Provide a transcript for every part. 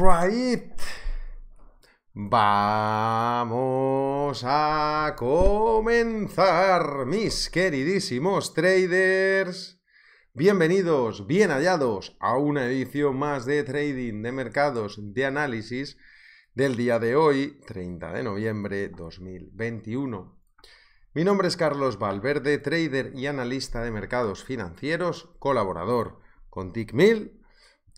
right. Vamos a comenzar, mis queridísimos traders. Bienvenidos, bien hallados a una edición más de trading de mercados de análisis del día de hoy, 30 de noviembre 2021. Mi nombre es Carlos Valverde, trader y analista de mercados financieros, colaborador con TICMIL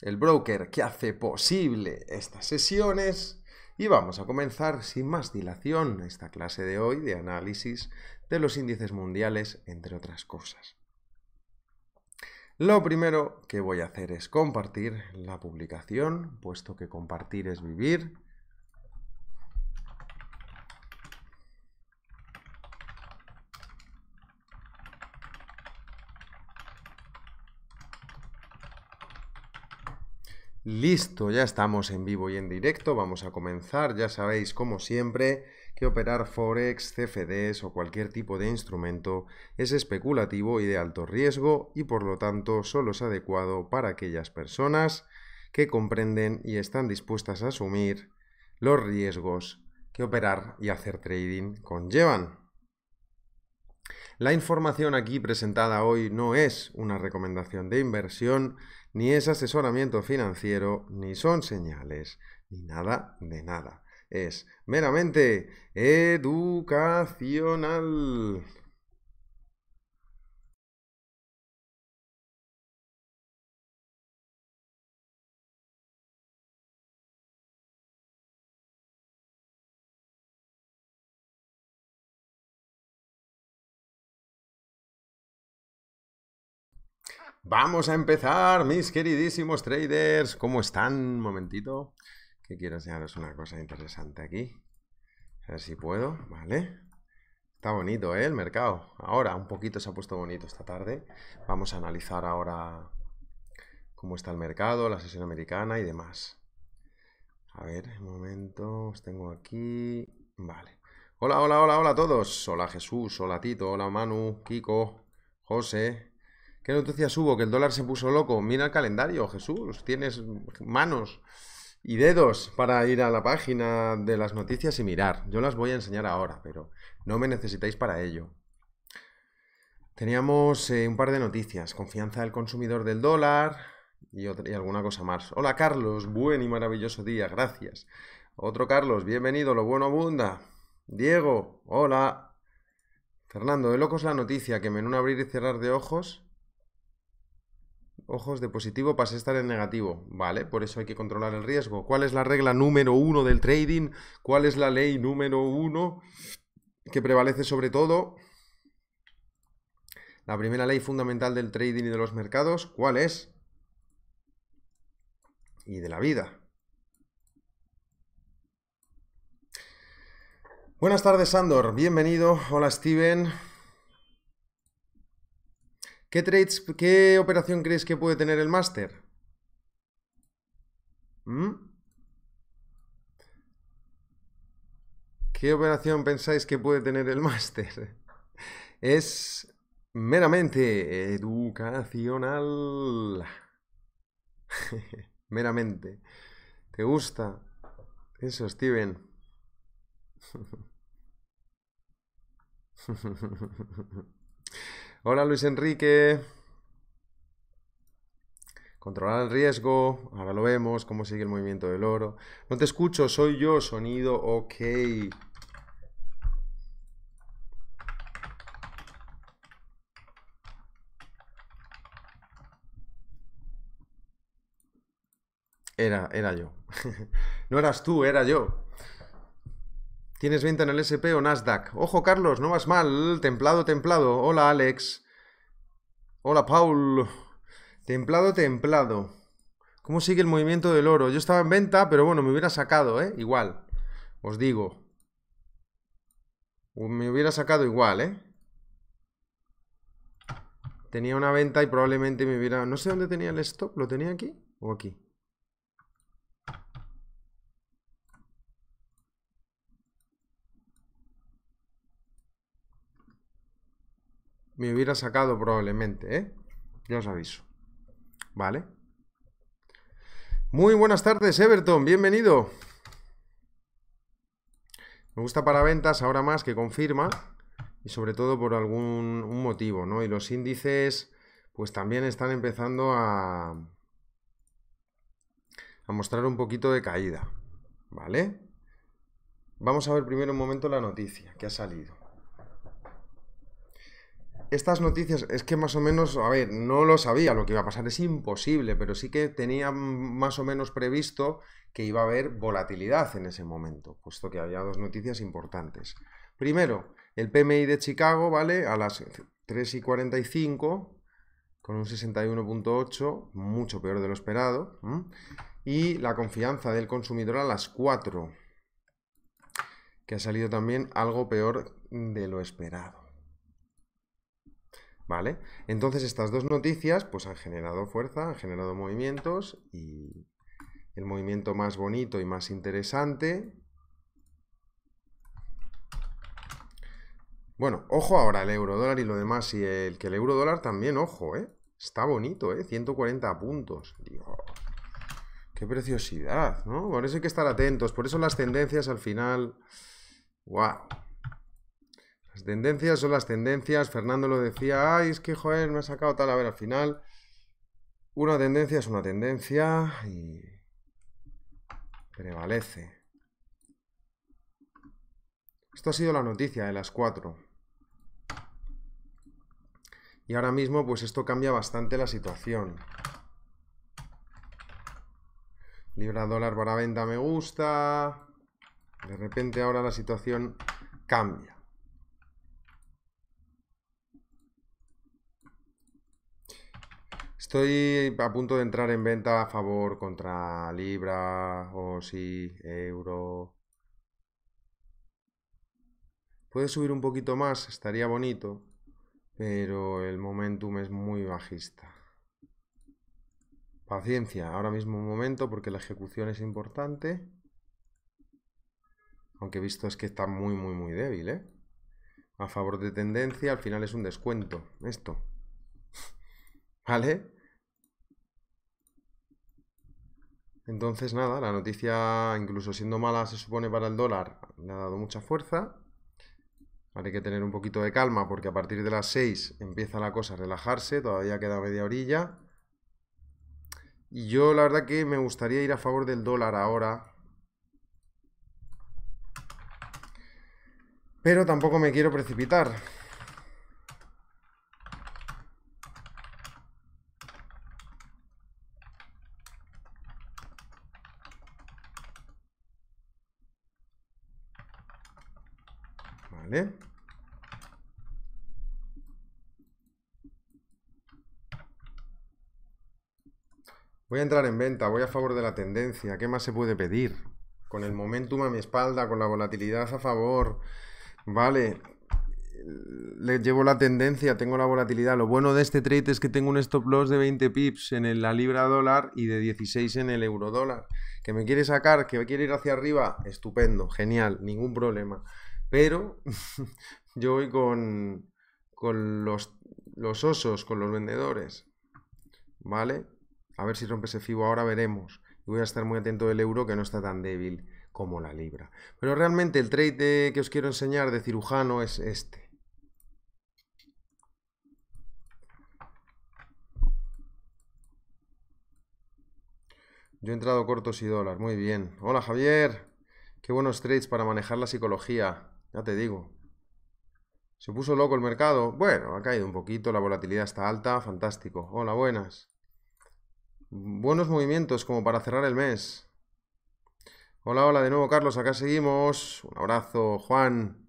el broker que hace posible estas sesiones. Y vamos a comenzar sin más dilación esta clase de hoy de análisis de los índices mundiales, entre otras cosas. Lo primero que voy a hacer es compartir la publicación, puesto que compartir es vivir. Listo, ya estamos en vivo y en directo, vamos a comenzar, ya sabéis como siempre que operar forex, CFDs o cualquier tipo de instrumento es especulativo y de alto riesgo y por lo tanto solo es adecuado para aquellas personas que comprenden y están dispuestas a asumir los riesgos que operar y hacer trading conllevan. La información aquí presentada hoy no es una recomendación de inversión, ni es asesoramiento financiero, ni son señales, ni nada de nada. Es meramente educacional. Vamos a empezar, mis queridísimos traders. ¿Cómo están? Un momentito, que quiero enseñaros una cosa interesante aquí. A ver si puedo, ¿vale? Está bonito, ¿eh? El mercado. Ahora, un poquito se ha puesto bonito esta tarde. Vamos a analizar ahora cómo está el mercado, la sesión americana y demás. A ver, un momento, os tengo aquí. Vale. Hola, hola, hola, hola a todos. Hola Jesús, hola Tito, hola Manu, Kiko, José, ¿Qué noticias hubo? Que el dólar se puso loco. Mira el calendario, Jesús. Tienes manos y dedos para ir a la página de las noticias y mirar. Yo las voy a enseñar ahora, pero no me necesitáis para ello. Teníamos eh, un par de noticias. Confianza del consumidor del dólar y, alguna cosa más. Hola Carlos, buen y maravilloso día, gracias. Otro Carlos, bienvenido, lo bueno abunda. Diego, hola. Fernando, de locos la noticia que en abrir y cerrar de ojos Ojos de positivo, pasé a estar en negativo. Vale, por eso hay que controlar el riesgo. ¿Cuál es la regla número uno del trading? ¿Cuál es la ley número uno que prevalece sobre todo? La primera ley fundamental del trading y de los mercados, ¿cuál es? Y de la vida. Buenas tardes, Sandor. Bienvenido. Hola, Steven. ¿Qué, trades, ¿Qué operación crees que puede tener el máster? ¿Mm? ¿Qué operación pensáis que puede tener el máster? Es meramente educacional. meramente. ¿Te gusta? Eso, Steven. Hola Luis Enrique. Controlar el riesgo. Ahora lo vemos, cómo sigue el movimiento del oro. No te escucho, soy yo. Sonido ok. Era, era yo. no eras tú, era yo. Tienes venta en el SP o Nasdaq. Ojo, Carlos, no vas mal. Templado, templado. Hola, Alex. Hola, Paul. Templado, templado. ¿Cómo sigue el movimiento del oro? Yo estaba en venta, pero bueno, me hubiera sacado, ¿eh? Igual. Os digo. Me hubiera sacado igual, ¿eh? Tenía una venta y probablemente me hubiera... No sé dónde tenía el stop. ¿Lo tenía aquí o aquí? me hubiera sacado probablemente, ¿eh? Ya os aviso. ¿Vale? Muy buenas tardes, Everton, bienvenido. Me gusta para ventas ahora más que confirma y sobre todo por algún motivo, ¿no? Y los índices pues también están empezando a, a mostrar un poquito de caída, ¿vale? Vamos a ver primero un momento la noticia que ha salido estas noticias es que más o menos, a ver, no lo sabía lo que iba a pasar, es imposible, pero sí que tenía más o menos previsto que iba a haber volatilidad en ese momento, puesto que había dos noticias importantes. Primero, el PMI de Chicago, ¿vale? A las 3 y 45, con un 61.8, mucho peor de lo esperado. Y la confianza del consumidor a las 4, que ha salido también algo peor de lo esperado. ¿Vale? Entonces estas dos noticias pues han generado fuerza, han generado movimientos y el movimiento más bonito y más interesante... Bueno, ojo ahora el euro dólar y lo demás y el que el euro dólar también, ojo, ¿eh? Está bonito, ¿eh? 140 puntos. qué preciosidad, ¿no? Por eso hay que estar atentos, por eso las tendencias al final... ¡Wow! tendencias son las tendencias. Fernando lo decía, ay, es que joder, me ha sacado tal. A ver, al final, una tendencia es una tendencia y prevalece. Esto ha sido la noticia de las 4. Y ahora mismo, pues esto cambia bastante la situación. Libra dólar para venta me gusta. De repente ahora la situación cambia. Estoy a punto de entrar en venta a favor contra libra o si euro. Puede subir un poquito más, estaría bonito, pero el momentum es muy bajista. Paciencia, ahora mismo un momento porque la ejecución es importante. Aunque he visto es que está muy, muy, muy débil, ¿eh? A favor de tendencia, al final es un descuento. Esto. ¿Vale? Entonces, nada, la noticia, incluso siendo mala, se supone para el dólar, le ha dado mucha fuerza. Hay que tener un poquito de calma porque a partir de las 6 empieza la cosa a relajarse, todavía queda media orilla. Y yo la verdad que me gustaría ir a favor del dólar ahora. Pero tampoco me quiero precipitar. Voy a entrar en venta, voy a favor de la tendencia. ¿Qué más se puede pedir? Con el momentum a mi espalda, con la volatilidad a favor. Vale, le llevo la tendencia, tengo la volatilidad. Lo bueno de este trade es que tengo un stop loss de 20 pips en la libra dólar y de 16 en el euro dólar. Que me quiere sacar, que quiere ir hacia arriba, estupendo, genial, ningún problema. Pero yo voy con, los, osos, con los vendedores. ¿Vale? A ver si rompe ese FIBO, ahora veremos. Y voy a estar muy atento del euro que no está tan débil como la libra. Pero realmente el trade que os quiero enseñar de cirujano es este. Yo he entrado cortos y dólar, muy bien. Hola Javier, qué buenos trades para manejar la psicología. Ya te digo. Se puso loco el mercado. Bueno, ha caído un poquito, la volatilidad está alta, fantástico. Hola, buenas. Buenos movimientos como para cerrar el mes. Hola, hola de nuevo Carlos, acá seguimos. Un abrazo, Juan.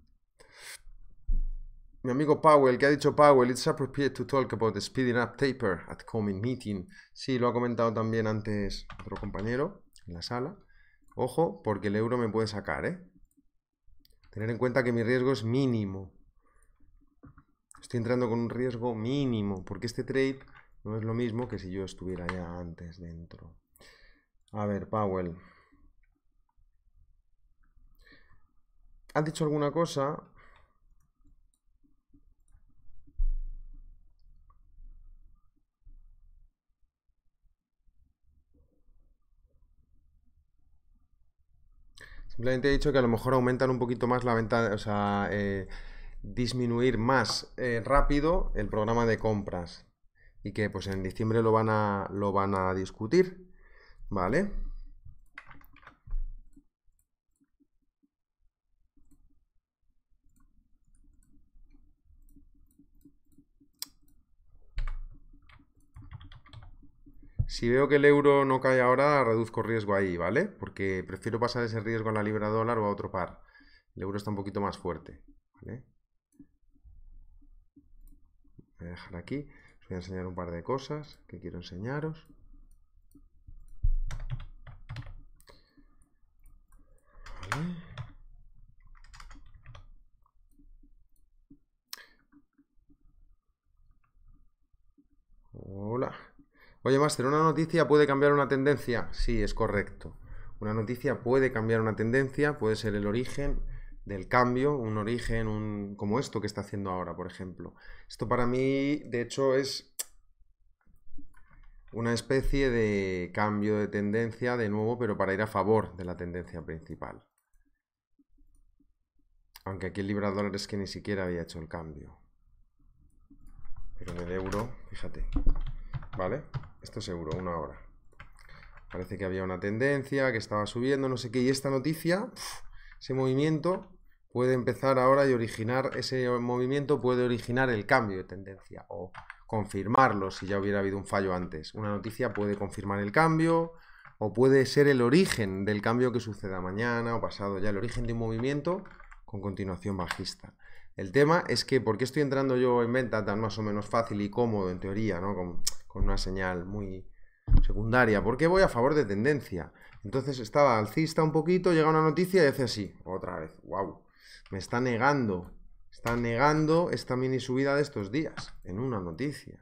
Mi amigo Powell, que ha dicho Powell, it's appropriate to talk about speeding up taper at coming meeting. Sí, lo ha comentado también antes otro compañero en la sala. Ojo, porque el euro me puede sacar, ¿eh? Tener en cuenta que mi riesgo es mínimo. Estoy entrando con un riesgo mínimo, porque este trade no es lo mismo que si yo estuviera ya antes dentro. A ver, Powell. Han dicho alguna cosa? Simplemente he dicho que a lo mejor aumentan un poquito más la venta, o sea, eh, disminuir más eh, rápido el programa de compras y que pues en diciembre lo van a, lo van a discutir, ¿vale? Si veo que el euro no cae ahora, reduzco riesgo ahí, ¿vale? Porque prefiero pasar ese riesgo a la libra dólar o a otro par. El euro está un poquito más fuerte, ¿vale? Voy a dejar aquí. Os voy a enseñar un par de cosas que quiero enseñaros. Hola. Oye, Master, ¿una noticia puede cambiar una tendencia? Sí, es correcto. Una noticia puede cambiar una tendencia, puede ser el origen del cambio, un origen un, como esto que está haciendo ahora, por ejemplo. Esto para mí, de hecho, es una especie de cambio de tendencia de nuevo, pero para ir a favor de la tendencia principal. Aunque aquí el libra dólar es que ni siquiera había hecho el cambio. Pero en el euro, fíjate. ¿Vale? Esto seguro, una hora. Parece que había una tendencia, que estaba subiendo, no sé qué. Y esta noticia, ese movimiento, puede empezar ahora y originar, ese movimiento puede originar el cambio de tendencia o confirmarlo si ya hubiera habido un fallo antes. Una noticia puede confirmar el cambio o puede ser el origen del cambio que suceda mañana o pasado, ya el origen de un movimiento con continuación bajista. El tema es que, ¿por qué estoy entrando yo en venta tan más o menos fácil y cómodo en teoría, ¿no? con una señal muy secundaria, porque voy a favor de tendencia. Entonces estaba alcista un poquito, llega una noticia y hace así, otra vez, wow, me está negando, está negando esta mini subida de estos días en una noticia.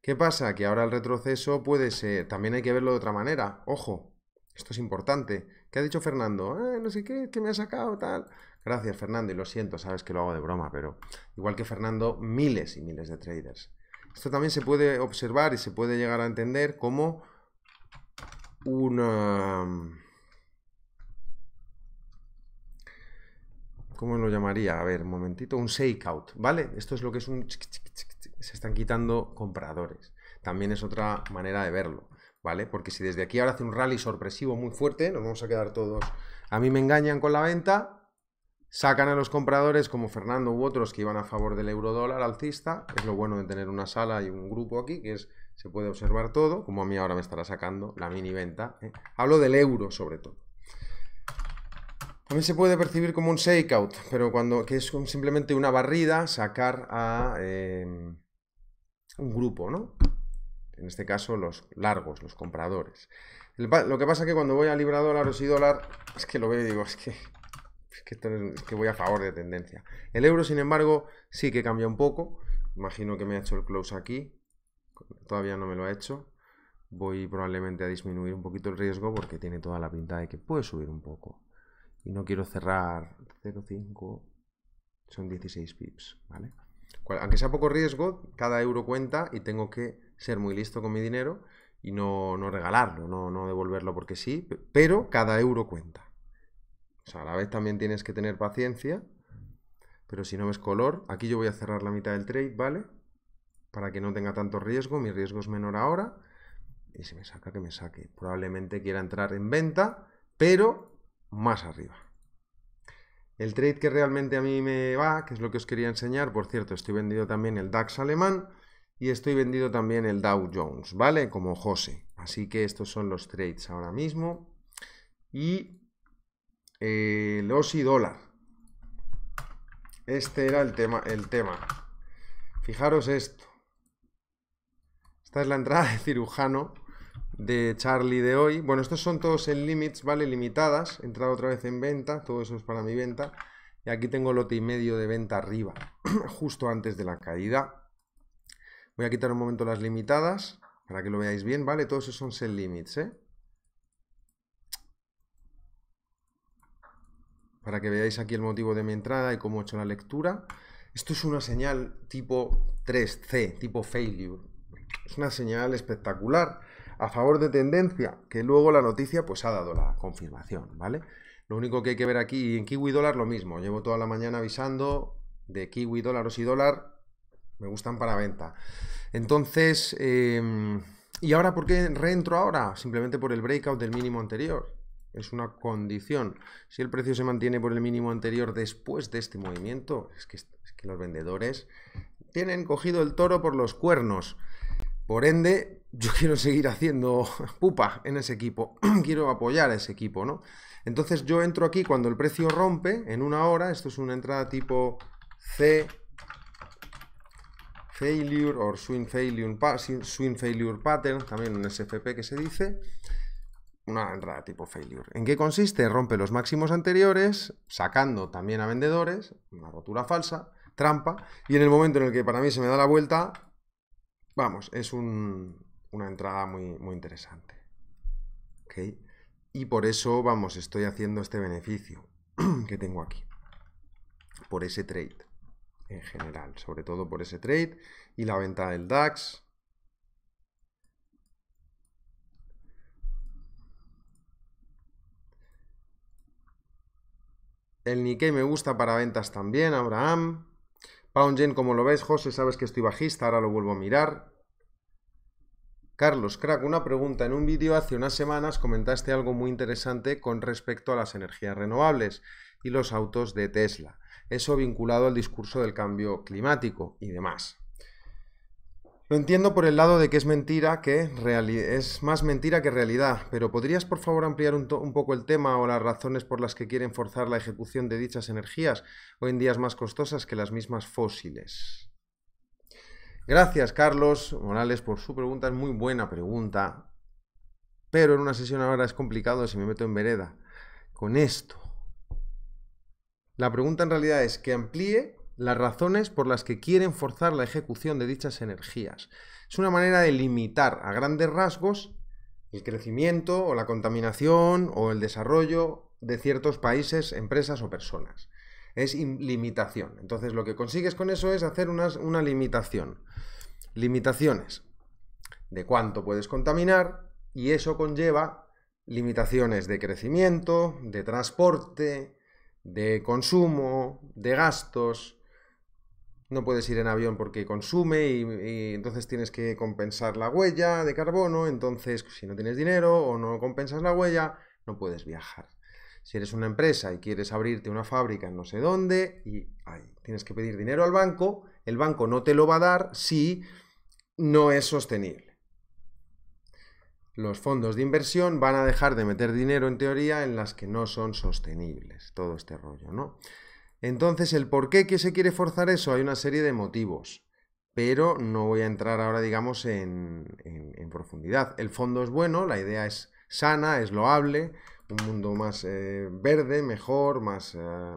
¿Qué pasa? Que ahora el retroceso puede ser, también hay que verlo de otra manera, ojo, esto es importante. ¿Qué ha dicho Fernando? Eh, no sé qué, que me ha sacado tal. Gracias, Fernando, y lo siento, sabes que lo hago de broma, pero igual que Fernando, miles y miles de traders esto también se puede observar y se puede llegar a entender como una... ¿Cómo lo llamaría? A ver, un momentito, un shakeout, ¿vale? Esto es lo que es un... Se están quitando compradores. También es otra manera de verlo, ¿vale? Porque si desde aquí ahora hace un rally sorpresivo muy fuerte, nos vamos a quedar todos... A mí me engañan con la venta, Sacan a los compradores como Fernando u otros que iban a favor del euro-dólar alcista. Es lo bueno de tener una sala y un grupo aquí, que se puede observar todo, como a mí ahora me estará sacando la mini venta. ¿eh? Hablo del euro sobre todo. También se puede percibir como un shakeout, pero cuando que es simplemente una barrida, sacar a em, un grupo, ¿no? En este caso, los largos, los compradores. lo que pasa es que cuando voy a libra dólar y dólar, es que lo veo y digo, es que es que, voy a favor de tendencia. El euro, sin embargo, sí que cambia un poco. Imagino que me ha hecho el close aquí. Todavía no me lo ha hecho. Voy probablemente a disminuir un poquito el riesgo porque tiene toda la pinta de que puede subir un poco. Y no quiero cerrar 0,5. Son 16 pips, ¿vale? Aunque sea poco riesgo, cada euro cuenta y tengo que ser muy listo con mi dinero y no, no regalarlo, no, no devolverlo porque sí, pero cada euro cuenta a la vez también tienes que tener paciencia, pero si no ves color, aquí yo voy a cerrar la mitad del trade, ¿vale? Para que no tenga tanto riesgo, mi riesgo es menor ahora, y si me saca, que me saque. Probablemente quiera entrar en venta, pero más arriba. El trade que realmente a mí me va, que es lo que os quería enseñar, por cierto, estoy vendido también el DAX alemán y estoy vendido también el Dow Jones, ¿vale? Como José. Así que estos son los trades ahora mismo. Y el OSI dólar. Este era el tema, el tema. Fijaros esto. Esta es la entrada de cirujano de Charlie de hoy. Bueno, estos son todos en limits, ¿vale? Limitadas. He entrado otra vez en venta. Todo eso es para mi venta. Y aquí tengo lote y medio de venta arriba, justo antes de la caída. Voy a quitar un momento las limitadas para que lo veáis bien, ¿vale? Todos esos son sell limits, ¿eh? para que veáis aquí el motivo de mi entrada y cómo he hecho la lectura. Esto es una señal tipo 3C, tipo failure. Es una señal espectacular a favor de tendencia, que luego la noticia pues ha dado la confirmación, ¿vale? Lo único que hay que ver aquí, y en Kiwi Dólar lo mismo, llevo toda la mañana avisando de Kiwi Dólaros y Dólar, me gustan para venta. Entonces, em, ¿y ahora por qué reentro ahora? Simplemente por el breakout del mínimo anterior es una condición. Si el precio se mantiene por el mínimo anterior después de este movimiento, es que, los vendedores tienen cogido el toro por los cuernos. Por ende, yo quiero seguir haciendo pupa en ese equipo, quiero apoyar a ese equipo, ¿no? Entonces yo entro aquí cuando el precio rompe, en una hora, esto es una entrada tipo C, failure or swing failure pattern, también un SFP que se dice, una entrada tipo failure. ¿En qué consiste? Rompe los máximos anteriores, sacando también a vendedores, una rotura falsa, trampa, y en el momento en el que para mí se me da la vuelta, vamos, es una entrada muy, muy interesante. ¿Ok? Y por eso, vamos, estoy haciendo este beneficio que tengo aquí, por ese trade en general, sobre todo por ese trade y la venta del DAX, El Nikkei me gusta para ventas también, Abraham. Pound como lo ves, José, sabes que estoy bajista, ahora lo vuelvo a mirar. Carlos Crack, una pregunta. En un vídeo hace unas semanas comentaste algo muy interesante con respecto a las energías renovables y los autos de Tesla. Eso vinculado al discurso del cambio climático y demás. Lo entiendo por el lado de que es mentira que es más mentira que realidad, pero ¿podrías por favor ampliar un, poco el tema o las razones por las que quieren forzar la ejecución de dichas energías hoy en días más costosas que las mismas fósiles? Gracias, Carlos Morales, por su pregunta. Es muy buena pregunta, pero en una sesión ahora es complicado si me meto en vereda con esto. La pregunta en realidad es que amplíe las razones por las que quieren forzar la ejecución de dichas energías. Es una manera de limitar a grandes rasgos el crecimiento o la contaminación o el desarrollo de ciertos países, empresas o personas. Es limitación. Entonces lo que consigues con eso es hacer una limitación. Limitaciones de cuánto puedes contaminar y eso conlleva limitaciones de crecimiento, de transporte, de consumo, de gastos, no puedes ir en avión porque consume y, entonces tienes que compensar la huella de carbono, entonces si no tienes dinero o no compensas la huella, no puedes viajar. Si eres una empresa y quieres abrirte una fábrica en no sé dónde y tienes que pedir dinero al banco, el banco no te lo va a dar si no es sostenible. Los fondos de inversión van a dejar de meter dinero en teoría en las que no son sostenibles, todo este rollo, ¿no? Entonces, el por qué que se quiere forzar eso, hay una serie de motivos, pero no voy a entrar ahora, digamos, en, profundidad. El fondo es bueno, la idea es sana, es loable, un mundo más eh, verde, mejor, más... Eh,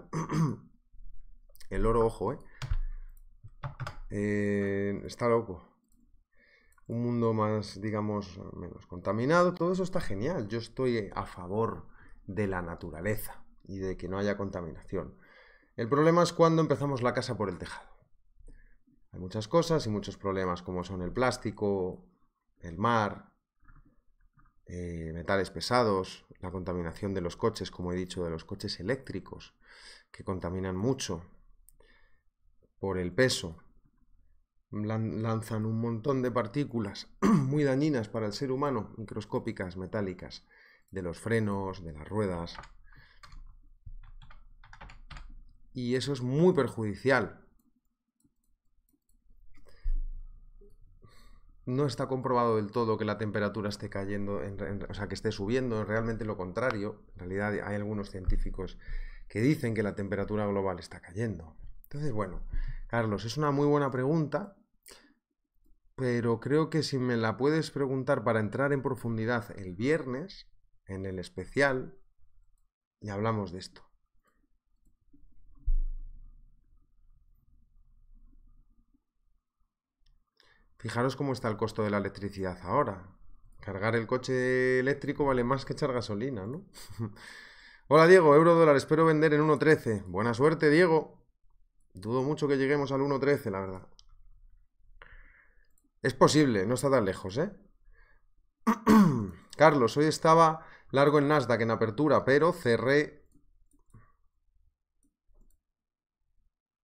el oro, ojo, eh. eh. Está loco. Un mundo más, digamos, menos contaminado, todo eso está genial. Yo estoy a favor de la naturaleza y de que no haya contaminación. El problema es cuando empezamos la casa por el tejado. Hay muchas cosas y muchos problemas como son el plástico, el mar, eh, metales pesados, la contaminación de los coches, como he dicho, de los coches eléctricos, que contaminan mucho por el peso. Lanzan un montón de partículas muy dañinas para el ser humano, microscópicas, metálicas, de los frenos, de las ruedas, y eso es muy perjudicial. No está comprobado del todo que la temperatura esté cayendo, en, o sea, que esté subiendo, realmente lo contrario. En realidad hay algunos científicos que dicen que la temperatura global está cayendo. Entonces, bueno, Carlos, es una muy buena pregunta, pero creo que si me la puedes preguntar para entrar en profundidad el viernes, en el especial, y hablamos de esto. Fijaros cómo está el costo de la electricidad ahora. Cargar el coche eléctrico vale más que echar gasolina, ¿no? Hola Diego, euro dólar, espero vender en 1.13. Buena suerte, Diego. Dudo mucho que lleguemos al 1.13, la verdad. Es posible, no está tan lejos, ¿eh? Carlos, hoy estaba largo en Nasdaq en apertura, pero cerré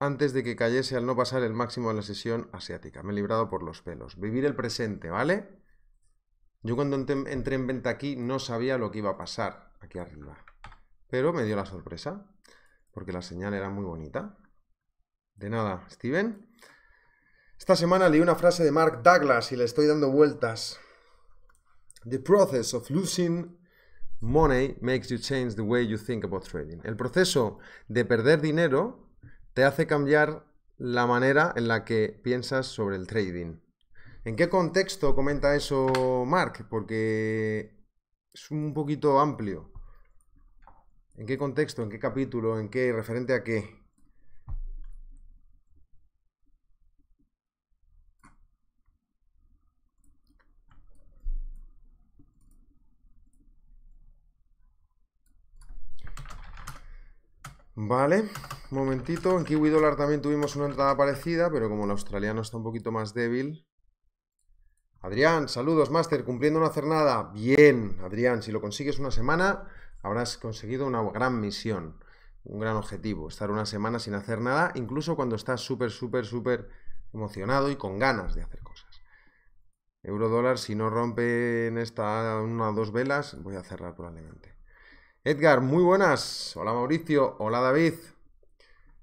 antes de que cayese al no pasar el máximo de la sesión asiática. Me he librado por los pelos. Vivir el presente, ¿vale? Yo cuando entré en venta aquí no sabía lo que iba a pasar aquí arriba. Pero me dio la sorpresa, porque la señal era muy bonita. De nada, Steven. Esta semana leí una frase de Mark Douglas y le estoy dando vueltas. The process of losing money makes you change the way you think about trading. El proceso de perder dinero te hace cambiar la manera en la que piensas sobre el trading. ¿En qué contexto comenta eso Mark? Porque es un poquito amplio. ¿En qué contexto? ¿En qué capítulo? ¿En qué? ¿Referente a qué? Vale momentito, en Kiwi Dólar también tuvimos una entrada parecida, pero como el australiano está un poquito más débil. Adrián, saludos, máster, cumpliendo no hacer nada. Bien, Adrián, si lo consigues una semana, habrás conseguido una gran misión, un gran objetivo, estar una semana sin hacer nada, incluso cuando estás súper, súper, súper emocionado y con ganas de hacer cosas. Euro si no rompen esta una o dos velas, voy a cerrar probablemente. Edgar, muy buenas. Hola Mauricio, hola David.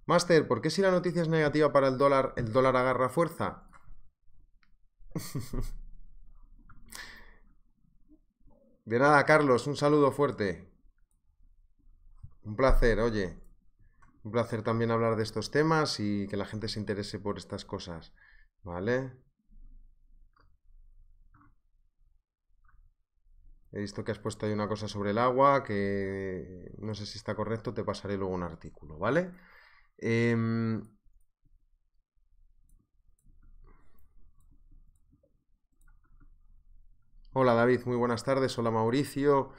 Master, ¿por qué si la noticia es negativa para el dólar, el dólar agarra fuerza? De nada, Carlos, un saludo fuerte. Un placer, oye. Un placer también hablar de estos temas y que la gente se interese por estas cosas. ¿Vale? He visto que has puesto ahí una cosa sobre el agua que no sé si está correcto, te pasaré luego un artículo, ¿vale? Em, hola David, muy buenas tardes. Hola Mauricio.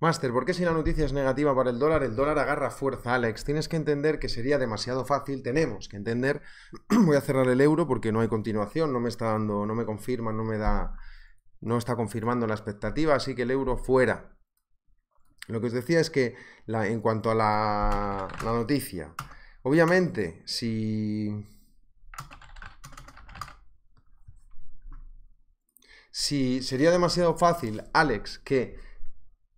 Master, ¿por qué si la noticia es negativa para el dólar, el dólar agarra fuerza, Alex? Tienes que entender que sería demasiado fácil, tenemos que entender, voy a cerrar el euro porque no hay continuación, no me está dando, no me confirma, no me da, no está confirmando la expectativa, así que el euro fuera. Lo que os decía es que en cuanto a la, noticia, obviamente Si sería demasiado fácil, Alex, que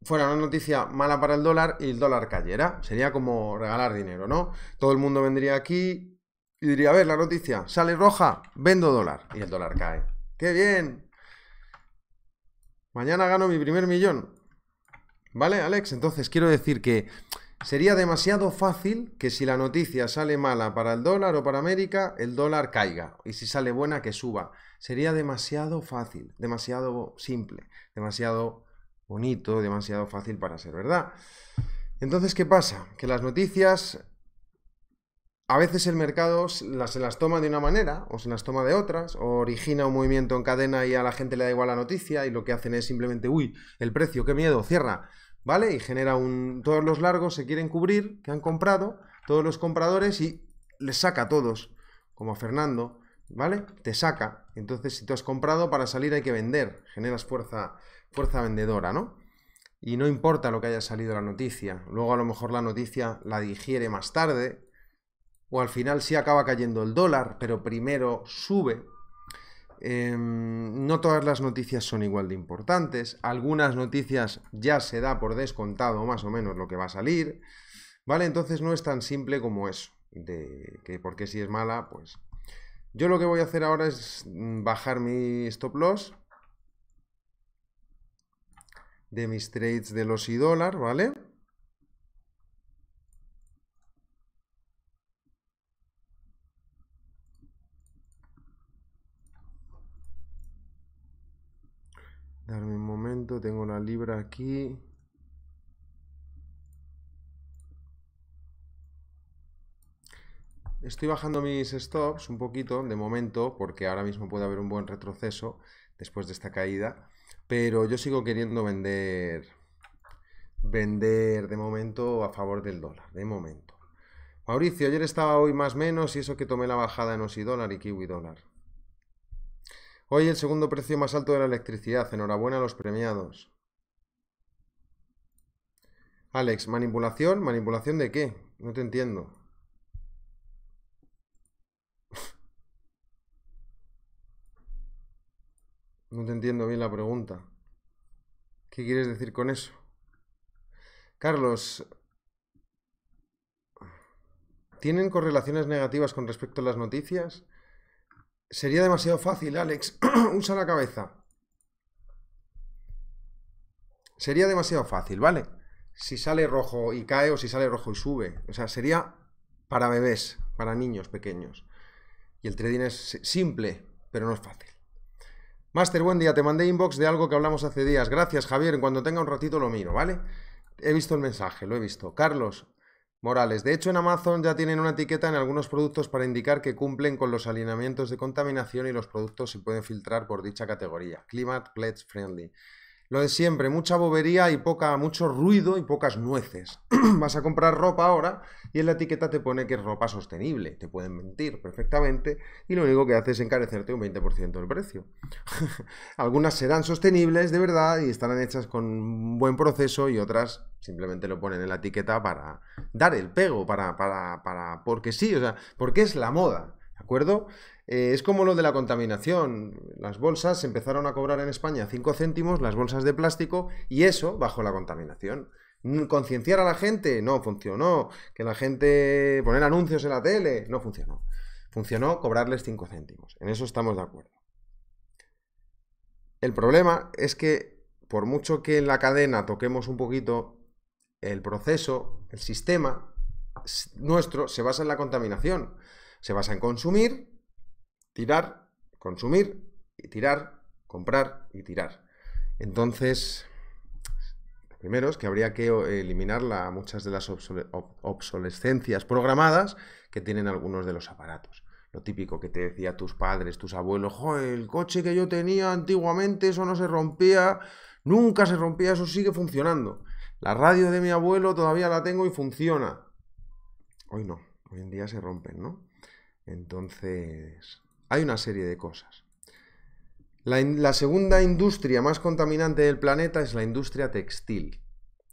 fuera una noticia mala para el dólar y el dólar cayera. Sería como regalar dinero, ¿no? Todo el mundo vendría aquí y diría, a ver, la noticia, sale roja, vendo dólar. Y el dólar cae. ¡Qué bien! Mañana gano mi primer millón. ¿Vale, Alex? Entonces quiero decir que sería demasiado fácil que si la noticia sale mala para el dólar o para América, el dólar caiga. Y si sale buena, que suba. Sería demasiado fácil, demasiado simple, demasiado bonito, demasiado fácil para ser verdad. Entonces, ¿qué pasa? Que las noticias a veces el mercado se las, toma de una manera o se las toma de otras, o origina un movimiento en cadena y a la gente le da igual la noticia y lo que hacen es simplemente, uy, el precio, qué miedo, cierra, ¿vale? Y genera un... Todos los largos se quieren cubrir, que han comprado, todos los compradores y les saca a todos, como a Fernando, ¿vale? Te saca. Entonces, si tú has comprado, para salir hay que vender, generas fuerza, fuerza vendedora, ¿no? Y no importa lo que haya salido la noticia, luego a lo mejor la noticia la digiere más tarde o al final sí acaba cayendo el dólar, pero primero sube. Em, no todas las noticias son igual de importantes. Algunas noticias ya se da por descontado más o menos lo que va a salir. ¿Vale? Entonces no es tan simple como eso. De que porque si es mala, pues. Yo lo que voy a hacer ahora es mm, bajar mi stop loss de mis trades de los y dólar, ¿vale? Darme un momento, tengo la libra aquí. Estoy bajando mis stops un poquito de momento, porque ahora mismo puede haber un buen retroceso después de esta caída. Pero yo sigo queriendo vender, vender de momento a favor del dólar, de momento. Mauricio, ayer estaba hoy más menos y eso que tomé la bajada en OSI dólar y kiwi dólar. Hoy el segundo precio más alto de la electricidad. Enhorabuena a los premiados. Alex, manipulación, manipulación de qué? No te entiendo. No te entiendo bien la pregunta. ¿Qué quieres decir con eso? Carlos, ¿tienen correlaciones negativas con respecto a las noticias? Sería demasiado fácil, Alex. Usa la cabeza. Sería demasiado fácil, ¿vale? Si sale rojo y cae o si sale rojo y sube. O sea, sería para bebés, para niños pequeños. Y el trading es simple, pero no es fácil. Master, buen día. Te mandé inbox de algo que hablamos hace días. Gracias, Javier. En cuanto tenga un ratito lo miro, ¿vale? He visto el mensaje, lo he visto. Carlos, Morales. De hecho, en Amazon ya tienen una etiqueta en algunos productos para indicar que cumplen con los alineamientos de contaminación y los productos se pueden filtrar por dicha categoría. Climate Pledge Friendly. Lo de siempre, mucha bobería y poca, mucho ruido y pocas nueces. Vas a comprar ropa ahora y en la etiqueta te pone que es ropa sostenible. Te pueden mentir perfectamente y lo único que hace es encarecerte un 20% del precio. Algunas serán sostenibles de verdad y estarán hechas con un buen proceso y otras simplemente lo ponen en la etiqueta para dar el pego, para, para, para, porque sí, o sea, porque es la moda. ¿De acuerdo? Eh, es como lo de la contaminación. Las bolsas se empezaron a cobrar en España 5 céntimos, las bolsas de plástico, y eso bajo la contaminación. Concienciar a la gente no funcionó. Que la gente poner anuncios en la tele no funcionó. Funcionó cobrarles 5 céntimos. En eso estamos de acuerdo. El problema es que por mucho que en la cadena toquemos un poquito el proceso, el sistema nuestro se basa en la contaminación. Se basa en consumir tirar, consumir, y tirar, comprar y tirar. Entonces, lo primero es que habría que eh, eliminar muchas de las obsolescencias programadas que tienen algunos de los aparatos. Lo típico que te decía tus padres, tus abuelos, el coche que yo tenía antiguamente, eso no se rompía, nunca se rompía, eso sigue funcionando. La radio de mi abuelo todavía la tengo y funciona. Hoy no, hoy en día se rompen, ¿no? Entonces, hay una serie de cosas. La, segunda industria más contaminante del planeta es la industria textil.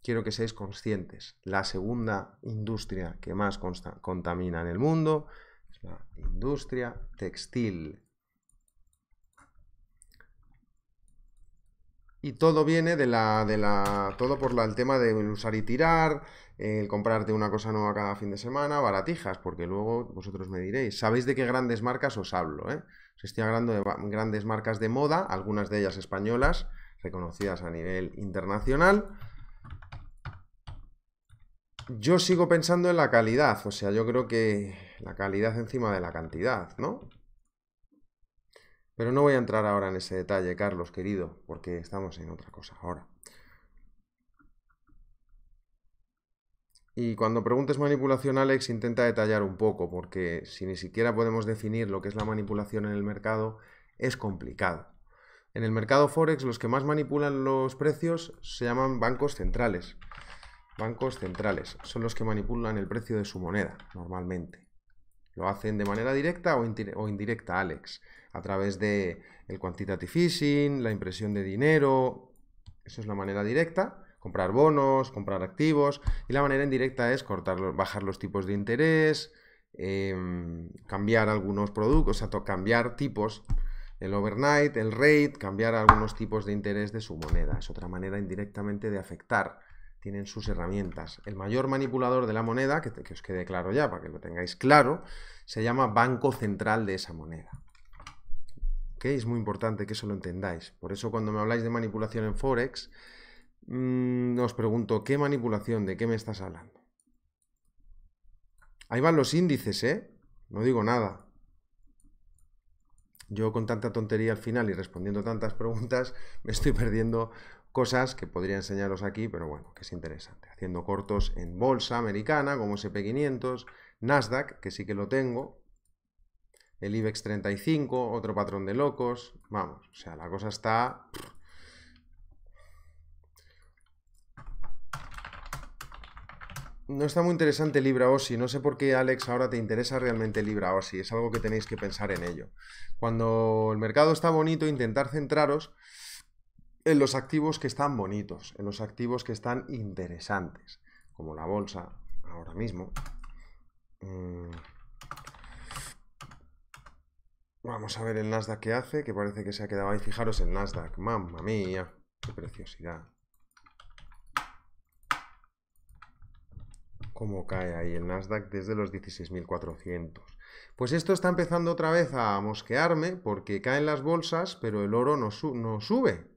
Quiero que seáis conscientes. La segunda industria que más contamina en el mundo es la industria textil. Y todo viene de la, de la, todo por el tema de usar y tirar, el comprarte una cosa nueva cada fin de semana, baratijas, porque luego vosotros me diréis, ¿sabéis de qué grandes marcas os hablo? Eh? Os estoy hablando de grandes marcas de moda, algunas de ellas españolas, reconocidas a nivel internacional. Yo sigo pensando en la calidad, o sea, yo creo que la calidad encima de la cantidad, ¿no? Pero no voy a entrar ahora en ese detalle, Carlos, querido, porque estamos en otra cosa ahora. Y cuando preguntes manipulación, Alex, intenta detallar un poco, porque si ni siquiera podemos definir lo que es la manipulación en el mercado, es complicado. En el mercado Forex, los que más manipulan los precios se llaman bancos centrales. Bancos centrales son los que manipulan el precio de su moneda, normalmente. Lo hacen de manera directa o, indirecta, Alex, a través de el quantitative easing, la impresión de dinero, eso es la manera directa, comprar bonos, comprar activos, y la manera indirecta es cortar, bajar los tipos de interés, em, cambiar algunos productos, o sea, cambiar tipos, el overnight, el rate, cambiar algunos tipos de interés de su moneda, es otra manera indirectamente de afectar tienen sus herramientas. El mayor manipulador de la moneda, que, os quede claro ya, para que lo tengáis claro, se llama banco central de esa moneda. Es muy importante que eso lo entendáis. Por eso cuando me habláis de manipulación en Forex, mm, os pregunto, ¿qué manipulación? ¿De qué me estás hablando? Ahí van los índices, ¿eh? No digo nada. Yo con tanta tontería al final y respondiendo tantas preguntas, me estoy perdiendo cosas que podría enseñaros aquí, pero bueno, que es interesante. Haciendo cortos en bolsa americana, como SP500, Nasdaq, que sí que lo tengo, el IBEX 35, otro patrón de locos, vamos, o sea, la cosa está... No está muy interesante Libra OSI, no sé por qué Alex ahora te interesa realmente Libra OSI, es algo que tenéis que pensar en ello. Cuando el mercado está bonito, intentar centraros en los activos que están bonitos, en los activos que están interesantes, como la bolsa ahora mismo. Mm. Vamos a ver el Nasdaq que hace, que parece que se ha quedado ahí. Fijaros el Nasdaq, mamma mía, qué preciosidad. cómo cae ahí el Nasdaq desde los 16.400. Pues esto está empezando otra vez a mosquearme porque caen las bolsas, pero el oro no, no sube.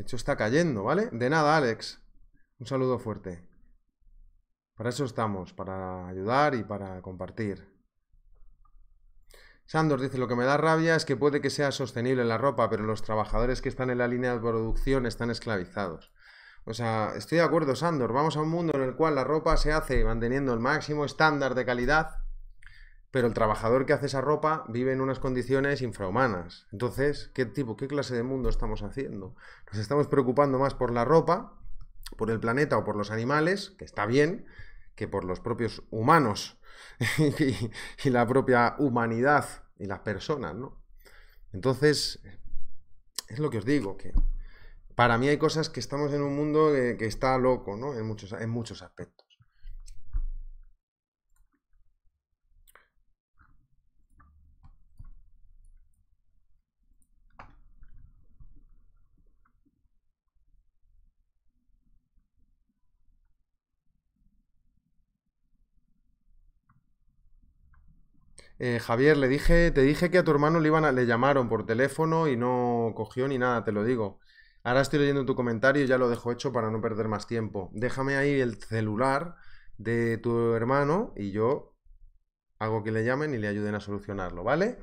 De hecho, está cayendo, ¿vale? De nada, Alex. Un saludo fuerte. Para eso estamos, para ayudar y para compartir. Sandor dice, lo que me da rabia es que puede que sea sostenible la ropa, pero los trabajadores que están en la línea de producción están esclavizados. O sea, estoy de acuerdo, Sandor. Vamos a un mundo en el cual la ropa se hace manteniendo el máximo estándar de calidad pero el trabajador que hace esa ropa vive en unas condiciones infrahumanas. Entonces, ¿qué tipo, qué clase de mundo estamos haciendo? Nos estamos preocupando más por la ropa, por el planeta o por los animales, que está bien, que por los propios humanos y, la propia humanidad y las personas, ¿no? Entonces, es lo que os digo, que para mí hay cosas que estamos en un mundo eh, que, está loco, ¿no? En muchos, en muchos aspectos. Eh, Javier, le dije, te dije que a tu hermano le, le llamaron por teléfono y no cogió ni nada, te lo digo. Ahora estoy leyendo tu comentario y ya lo dejo hecho para no perder más tiempo. Déjame ahí el celular de tu hermano y yo hago que le llamen y le ayuden a solucionarlo, ¿vale?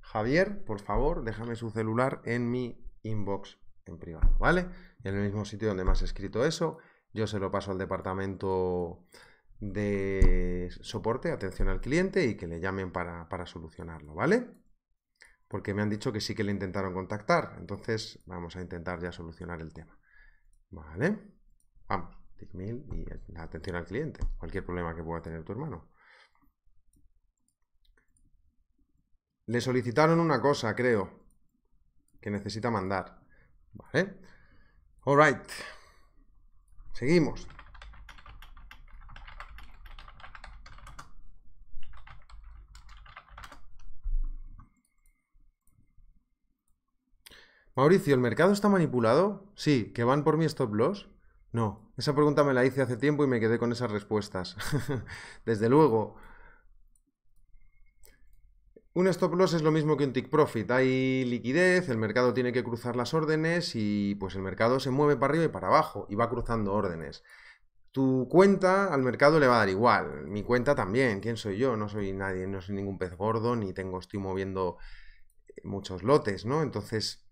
Javier, por favor, déjame su celular en mi inbox en privado, ¿vale? en el mismo sitio donde me has escrito eso, yo se lo paso al departamento de soporte, atención al cliente y que le llamen para, solucionarlo, ¿vale? Porque me han dicho que sí que le intentaron contactar, entonces vamos a intentar ya solucionar el tema, ¿vale? Vamos, mil y atención al cliente, cualquier problema que pueda tener tu hermano. Le solicitaron una cosa, creo, que necesita mandar, ¿vale? all right, seguimos. Mauricio, ¿el mercado está manipulado? Sí, ¿que van por mi stop loss? No, esa pregunta me la hice hace tiempo y me quedé con esas respuestas. Desde luego. Un stop loss es lo mismo que un tick profit. Hay liquidez, el mercado tiene que cruzar las órdenes y pues el mercado se mueve para arriba y para abajo y va cruzando órdenes. Tu cuenta al mercado le va a dar igual, mi cuenta también, ¿quién soy yo? No soy nadie, no soy ningún pez gordo, ni tengo, estoy moviendo eh, muchos lotes, ¿no? Entonces,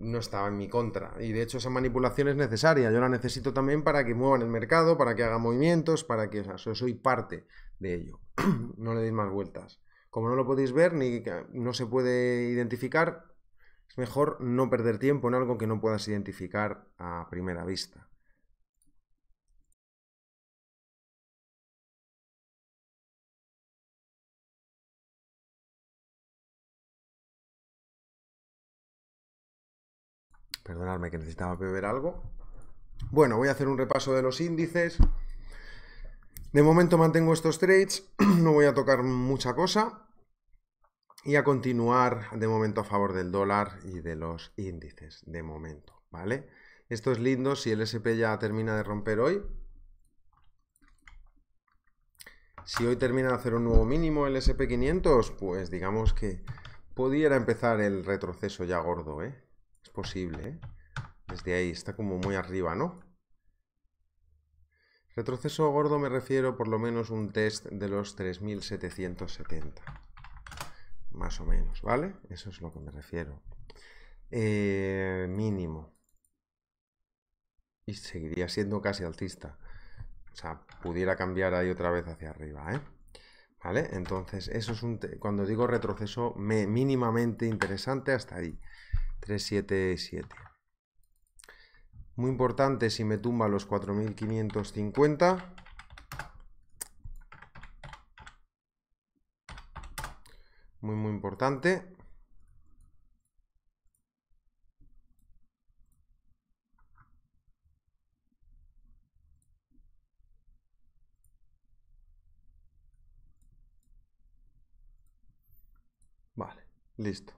no estaba en mi contra. Y de hecho esa manipulación es necesaria. Yo la necesito también para que muevan el mercado, para que haga movimientos, para que... yo soy parte de ello. no le deis más vueltas. Como no lo podéis ver ni no se puede identificar, es mejor no perder tiempo en algo que no puedas identificar a primera vista. Perdonadme que necesitaba beber algo. Bueno, voy a hacer un repaso de los índices. De momento mantengo estos trades, no voy a tocar mucha cosa y a continuar de momento a favor del dólar y de los índices, de momento, ¿vale? Esto es lindo si el SP ya termina de romper hoy. Si hoy termina de hacer un nuevo mínimo el SP500, pues digamos que pudiera empezar el retroceso ya gordo, ¿eh? Es posible, ¿eh? Desde ahí, está como muy arriba, ¿no? Retroceso gordo me refiero por lo menos un test de los 3770. Más o menos, ¿vale? Eso es lo que me refiero. Eh, mínimo. Y seguiría siendo casi altista. O sea, pudiera cambiar ahí otra vez hacia arriba, ¿eh? ¿Vale? Entonces, eso es un... Cuando digo retroceso, me mínimamente interesante hasta ahí. 377. Muy importante si me tumba los 4550. Muy, muy importante. Vale, listo.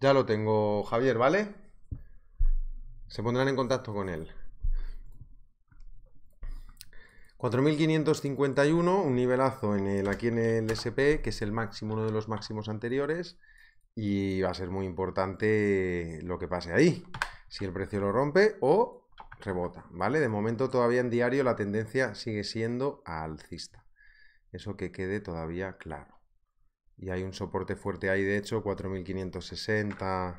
Ya lo tengo, Javier, ¿vale? Se pondrán en contacto con él. 4.551, un nivelazo en el, aquí en el SP, que es el máximo, uno de los máximos anteriores, y va a ser muy importante lo que pase ahí, si el precio lo rompe o rebota, ¿vale? De momento todavía en diario la tendencia sigue siendo alcista, eso que quede todavía claro. Y hay un soporte fuerte ahí, de hecho, 4560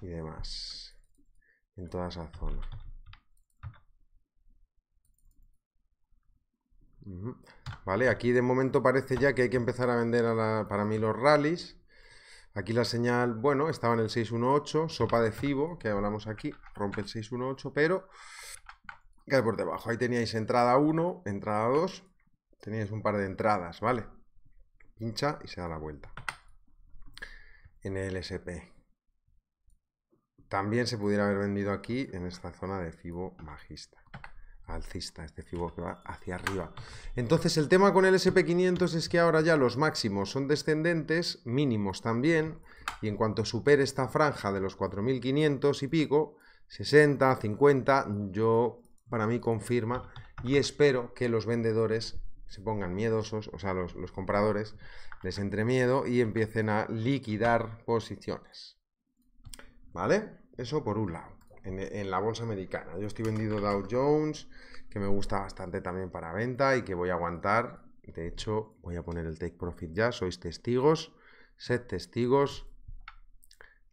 y demás. En toda esa zona. Vale, aquí de momento parece ya que hay que empezar a vender para mí los rallies. Aquí la señal, bueno, estaba en el 618, sopa de cibo, que hablamos aquí, rompe el 618, pero cae por debajo. Ahí teníais entrada 1, entrada 2, teníais un par de entradas, ¿vale? pincha y se da la vuelta. En el SP. También se pudiera haber vendido aquí en esta zona de Fibo Magista. Alcista, este Fibo que va hacia arriba. Entonces el tema con el SP500 es que ahora ya los máximos son descendentes, mínimos también, y en cuanto supere esta franja de los 4.500 y pico, 60, 50, yo para mí confirma y espero que los vendedores se pongan miedosos, o sea, los, compradores les entre miedo y empiecen a liquidar posiciones. ¿Vale? Eso por un lado, en, en la bolsa americana. Yo estoy vendido Dow Jones, que me gusta bastante también para venta y que voy a aguantar. De hecho, voy a poner el take profit ya, sois testigos, sed testigos.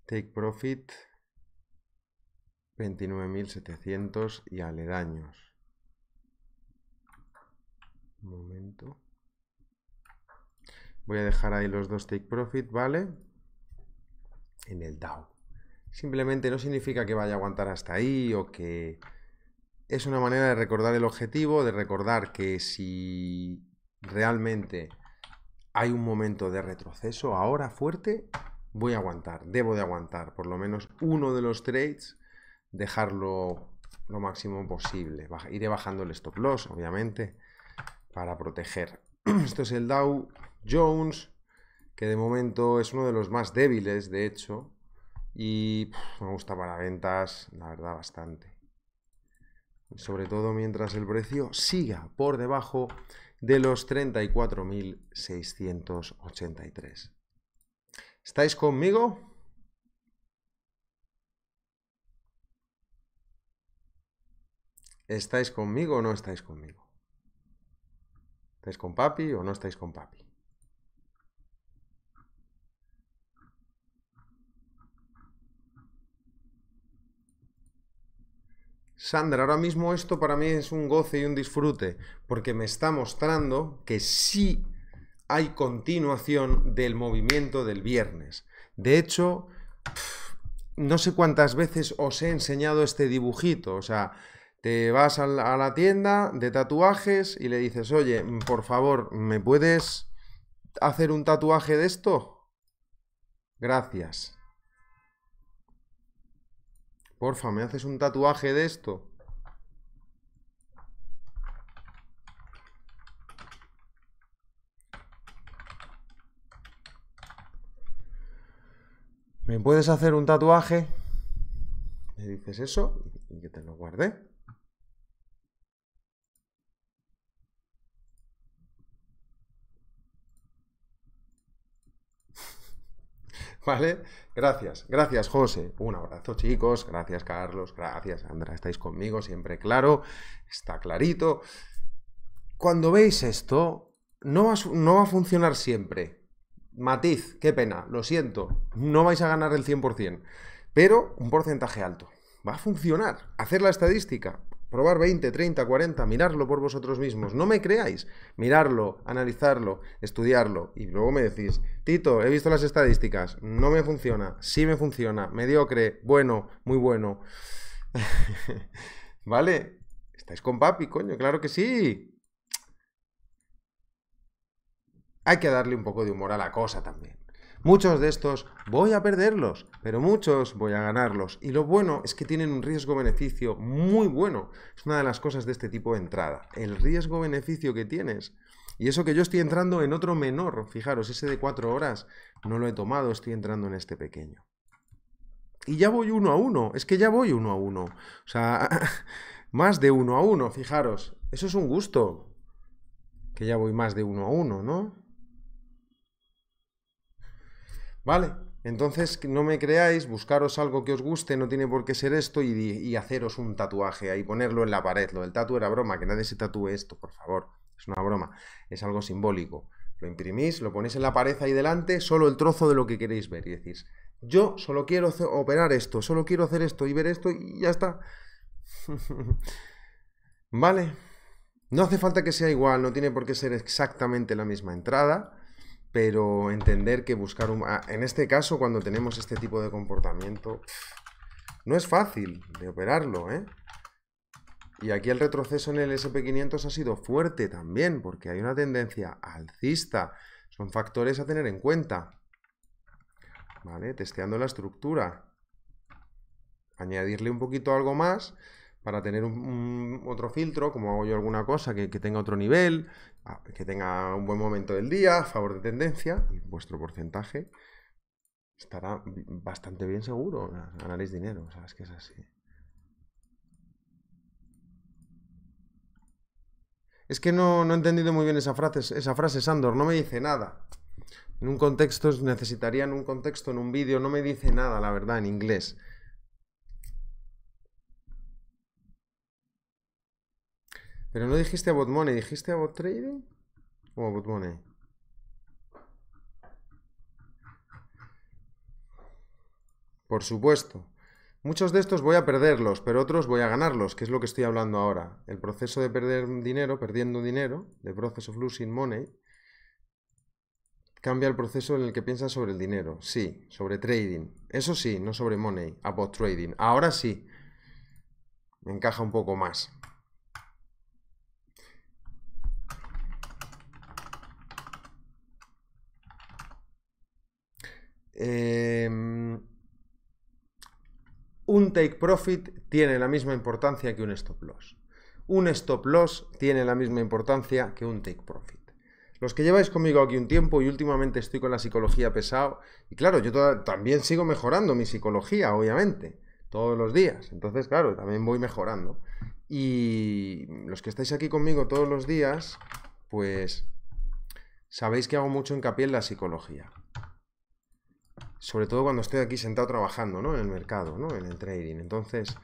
Take profit 29.700 y aledaños momento. Voy a dejar ahí los dos take profit, ¿vale? En el DAO. Simplemente no significa que vaya a aguantar hasta ahí o que... Es una manera de recordar el objetivo, de recordar que si realmente hay un momento de retroceso ahora fuerte, voy a aguantar, debo de aguantar por lo menos uno de los trades, dejarlo lo máximo posible. Iré bajando el stop loss, obviamente, para proteger. Esto es el Dow Jones, que de momento es uno de los más débiles, de hecho, y me gusta para ventas, la verdad, bastante. Sobre todo mientras el precio siga por debajo de los 34.683. ¿Estáis conmigo? ¿Estáis conmigo o no estáis conmigo? ¿Estáis con papi o no estáis con papi? Sandra, ahora mismo esto para mí es un goce y un disfrute, porque me está mostrando que sí hay continuación del movimiento del viernes. De hecho, no sé cuántas veces os he enseñado este dibujito, o sea, te vas a la tienda de tatuajes y le dices, oye, mm, por favor, ¿me puedes hacer un tatuaje de esto? Gracias. Porfa, ¿me haces un tatuaje de esto? ¿Me puedes hacer un tatuaje? Le dices eso y que te lo guarde. ¿Vale? Gracias, gracias José. Un abrazo chicos, gracias Carlos, gracias Andra, estáis conmigo siempre claro, está clarito. Cuando veis esto, no va, no va a funcionar siempre. Matiz, qué pena, lo siento, no vais a ganar el 100%, pero un porcentaje alto. Va a funcionar. Hacer la estadística probar 20, 30, 40, mirarlo por vosotros mismos. No me creáis. Mirarlo, analizarlo, estudiarlo. Y luego me decís, Tito, he visto las estadísticas, no me funciona, sí me funciona, mediocre, bueno, muy bueno. ¿Vale? Estáis con papi, coño, claro que sí. Hay que darle un poco de humor a la cosa también. Muchos de estos voy a perderlos, pero muchos voy a ganarlos. Y lo bueno es que tienen un riesgo-beneficio muy bueno. Es una de las cosas de este tipo de entrada. El riesgo-beneficio que tienes. Y eso que yo estoy entrando en otro menor, fijaros, ese de cuatro horas no lo he tomado, estoy entrando en este pequeño. Y ya voy uno a uno, es que ya voy uno a uno. O sea, más de uno a uno, fijaros. Eso es un gusto. Que ya voy más de uno a uno, ¿no? ¿Vale? Entonces, no me creáis, buscaros algo que os guste, no tiene por qué ser esto, y, haceros un tatuaje ahí, ponerlo en la pared. Lo del tatu era broma, que nadie se tatúe esto, por favor. Es una broma, es algo simbólico. Lo imprimís, lo ponéis en la pared ahí delante, solo el trozo de lo que queréis ver. Y decís, yo solo quiero operar esto, solo quiero hacer esto y ver esto y ya está. ¿Vale? No hace falta que sea igual, no tiene por qué ser exactamente la misma entrada pero entender que buscar un... Ah, en este caso, cuando tenemos este tipo de comportamiento, no es fácil de operarlo, ¿eh? Y aquí el retroceso en el SP500 ha sido fuerte también, porque hay una tendencia alcista. Son factores a tener en cuenta. ¿Vale? Testeando la estructura. Añadirle un poquito algo más para tener un, otro filtro, como hago yo alguna cosa que tenga otro nivel, Ah, que tenga un buen momento del día, a favor de tendencia, y vuestro porcentaje estará bastante bien seguro. Ganaréis dinero, sabes que es así. Es que no, no he entendido muy bien esa frase, esa frase, Sandor, no me dice nada. En un contexto, necesitaría en un contexto, en un vídeo, no me dice nada, la verdad, en inglés. Pero no dijiste a money, dijiste a trading o about money. Por supuesto. Muchos de estos voy a perderlos, pero otros voy a ganarlos, que es lo que estoy hablando ahora. El proceso de perder dinero, perdiendo dinero, the process of losing money, cambia el proceso en el que piensas sobre el dinero. Sí, sobre trading. Eso sí, no sobre money, about trading. Ahora sí, me encaja un poco más. Em, un take profit tiene la misma importancia que un stop loss. Un stop loss tiene la misma importancia que un take profit. Los que lleváis conmigo aquí un tiempo y últimamente estoy con la psicología pesado, y claro, yo también sigo mejorando mi psicología, obviamente, todos los días. Entonces, claro, también voy mejorando. Y los que estáis aquí conmigo todos los días, pues sabéis que hago mucho hincapié en la psicología sobre todo cuando estoy aquí sentado trabajando, ¿no? En el mercado, ¿no? En el trading. Entonces,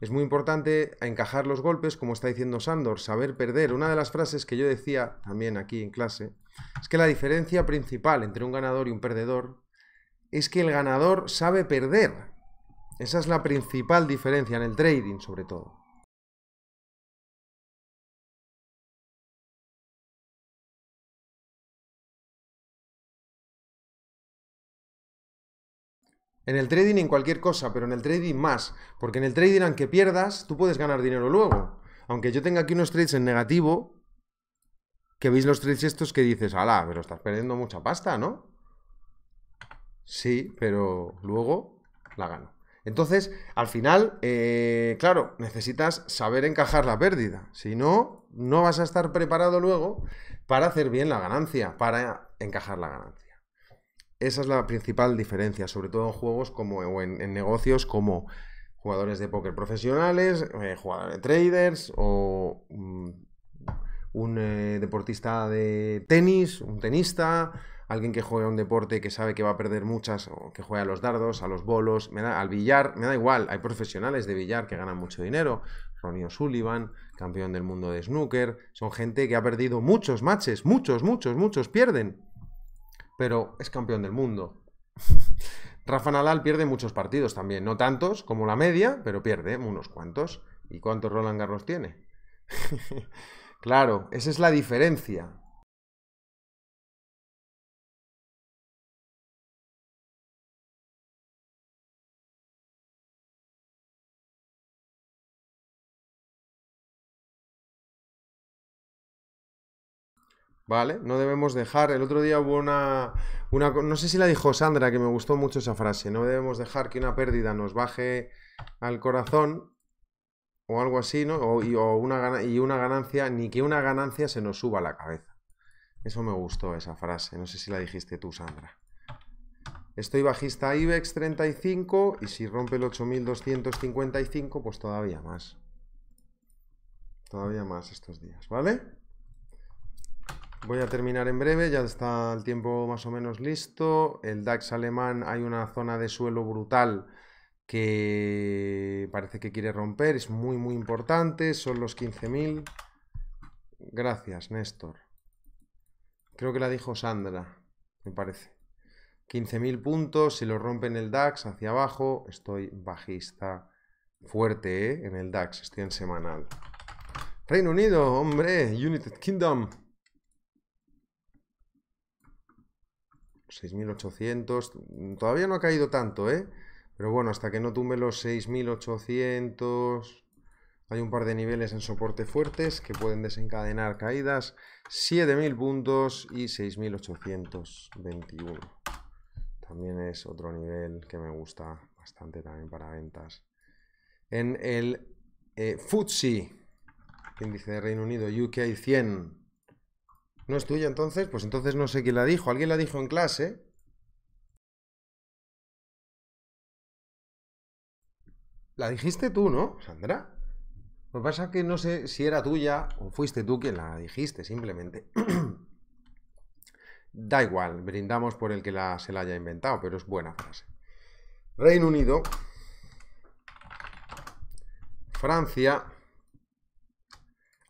es muy importante encajar los golpes, como está diciendo Sandor, saber perder. Una de las frases que yo decía también aquí en clase es que la diferencia principal entre un ganador y un perdedor es que el ganador sabe perder. Esa es la principal diferencia en el trading, sobre todo. En el trading en cualquier cosa, pero en el trading más. Porque en el trading, aunque pierdas, tú puedes ganar dinero luego. Aunque yo tenga aquí unos trades en negativo, que veis los trades estos que dices, ala, pero estás perdiendo mucha pasta, ¿no? Sí, pero luego la gano. Entonces, al final, eh, claro, necesitas saber encajar la pérdida. Si no, no vas a estar preparado luego para hacer bien la ganancia, para encajar la ganancia. Esa es la principal diferencia, sobre todo en juegos como, o en, negocios como jugadores de póker profesionales, eh, jugadores de traders o mm, un eh, deportista de tenis, un tenista, alguien que juega un deporte que sabe que va a perder muchas, o que juega a los dardos, a los bolos, me da, al billar, me da igual, hay profesionales de billar que ganan mucho dinero, Ronnie O'Sullivan, campeón del mundo de snooker, son gente que ha perdido muchos matches, muchos, muchos, muchos pierden, pero es campeón del mundo. Rafa Nadal pierde muchos partidos también, no tantos como la media, pero pierde unos cuantos. ¿Y cuántos Roland Garros tiene? claro, esa es la diferencia. ¿vale? No debemos dejar. El otro día hubo una, No sé si la dijo Sandra, que me gustó mucho esa frase. No debemos dejar que una pérdida nos baje al corazón o algo así, ¿no? O, y, una, y una ganancia, ni que una ganancia se nos suba a la cabeza. Eso me gustó, esa frase. No sé si la dijiste tú, Sandra. Estoy bajista IBEX 35 y si rompe el 8255, pues todavía más. Todavía más estos días, ¿vale? Voy a terminar en breve, ya está el tiempo más o menos listo. El DAX alemán hay una zona de suelo brutal que parece que quiere romper, es muy muy importante, son los 15.000. Gracias, Néstor. Creo que la dijo Sandra, me parece. 15.000 puntos, si lo rompen el DAX hacia abajo, estoy bajista fuerte eh, en el DAX, estoy en semanal. Reino Unido, hombre, United Kingdom. 6.800. Todavía no ha caído tanto, ¿eh? Pero bueno, hasta que no tumbe los 6.800... Hay un par de niveles en soporte fuertes que pueden desencadenar caídas. 7.000 puntos y 6.821. También es otro nivel que me gusta bastante también para ventas. En el eh, futsi índice de Reino Unido, UK 100, ¿No es tuya entonces? Pues entonces no sé quién la dijo. Alguien la dijo en clase. La dijiste tú, ¿no, Sandra? Lo que pasa es que no sé si era tuya o fuiste tú quien la dijiste, simplemente. da igual, brindamos por el que se la haya inventado, pero es buena frase. Reino Unido, Francia,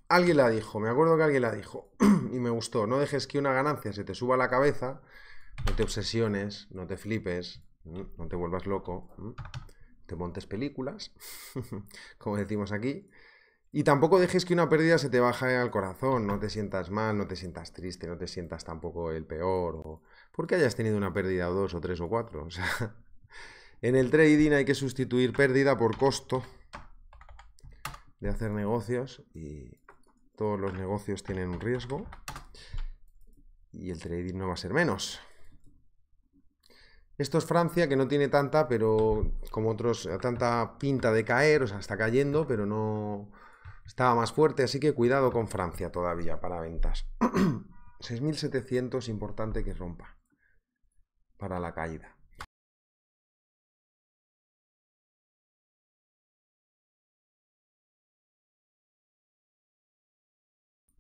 Alguien la dijo, me acuerdo que alguien la dijo y me gustó. No dejes que una ganancia se te suba a la cabeza, no te obsesiones, no te flipes, mm, no te vuelvas loco, mm, te montes películas, como decimos aquí. Y tampoco dejes que una pérdida se te baje al corazón, no te sientas mal, no te sientas triste, no te sientas tampoco el peor, porque hayas tenido una pérdida o dos o tres o cuatro. O sea, en el trading hay que sustituir pérdida por costo de hacer negocios y, todos los negocios tienen un riesgo y el trading no va a ser menos. Esto es Francia, que no tiene tanta, pero como otros, tanta pinta de caer, o sea, está cayendo, pero no estaba más fuerte, así que cuidado con Francia todavía para ventas. 6.700, importante que rompa para la caída.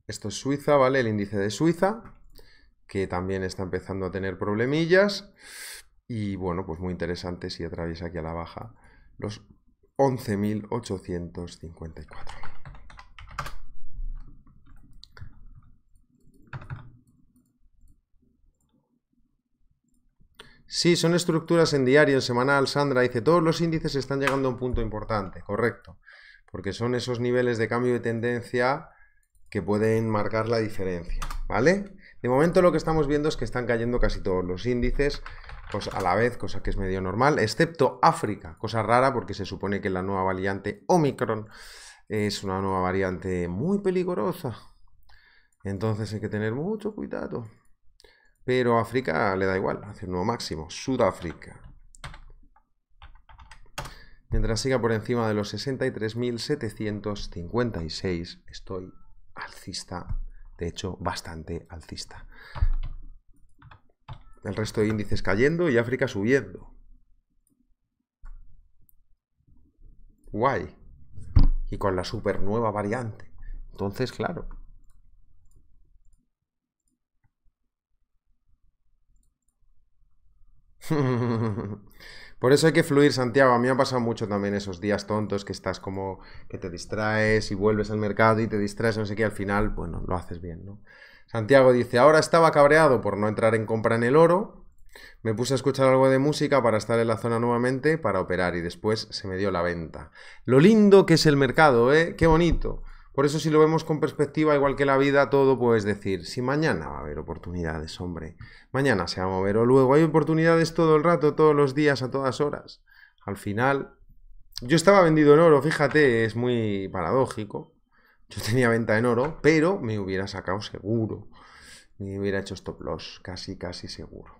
Esto es Suiza, ¿vale? El índice de Suiza, que también está empezando a tener problemillas. Y bueno, pues muy interesante si atraviesa aquí a la baja los 11.854. Sí, son estructuras en diario, en semanal. Sandra dice, todos los índices están llegando a un punto importante, correcto, porque son esos niveles de cambio de tendencia que pueden marcar la diferencia, ¿vale? De momento lo que estamos viendo es que están cayendo casi todos los índices pues a la vez, cosa que es medio normal, excepto África, cosa rara porque se supone que la nueva variante Omicron es una nueva variante muy peligrosa. Entonces hay que tener mucho cuidado. Pero África le da igual, hace un nuevo máximo. Sudáfrica. Mientras siga por encima de los 63.756, estoy alcista, de hecho bastante alcista. El resto de índices cayendo y África subiendo. Guay. Y con la super nueva variante. Entonces, claro. Por eso hay que fluir, Santiago. A mí me ha pasado mucho también esos días tontos que estás como que te distraes y vuelves al mercado y te distraes, no sé qué, al final, bueno, lo haces bien, ¿no? Santiago dice, ahora estaba cabreado por no entrar en compra en el oro, me puse a escuchar algo de música para estar en la zona nuevamente para operar y después se me dio la venta. Lo lindo que es el mercado, ¿eh? Qué bonito. Por eso si lo vemos con perspectiva, igual que la vida, todo puedes decir, si mañana va a haber oportunidades, hombre, mañana se va a mover o luego, hay oportunidades todo el rato, todos los días, a todas horas. Al final, yo estaba vendido en oro, fíjate, es muy paradójico. Yo tenía venta en oro, pero me hubiera sacado seguro. Me hubiera hecho stop loss, casi, casi seguro.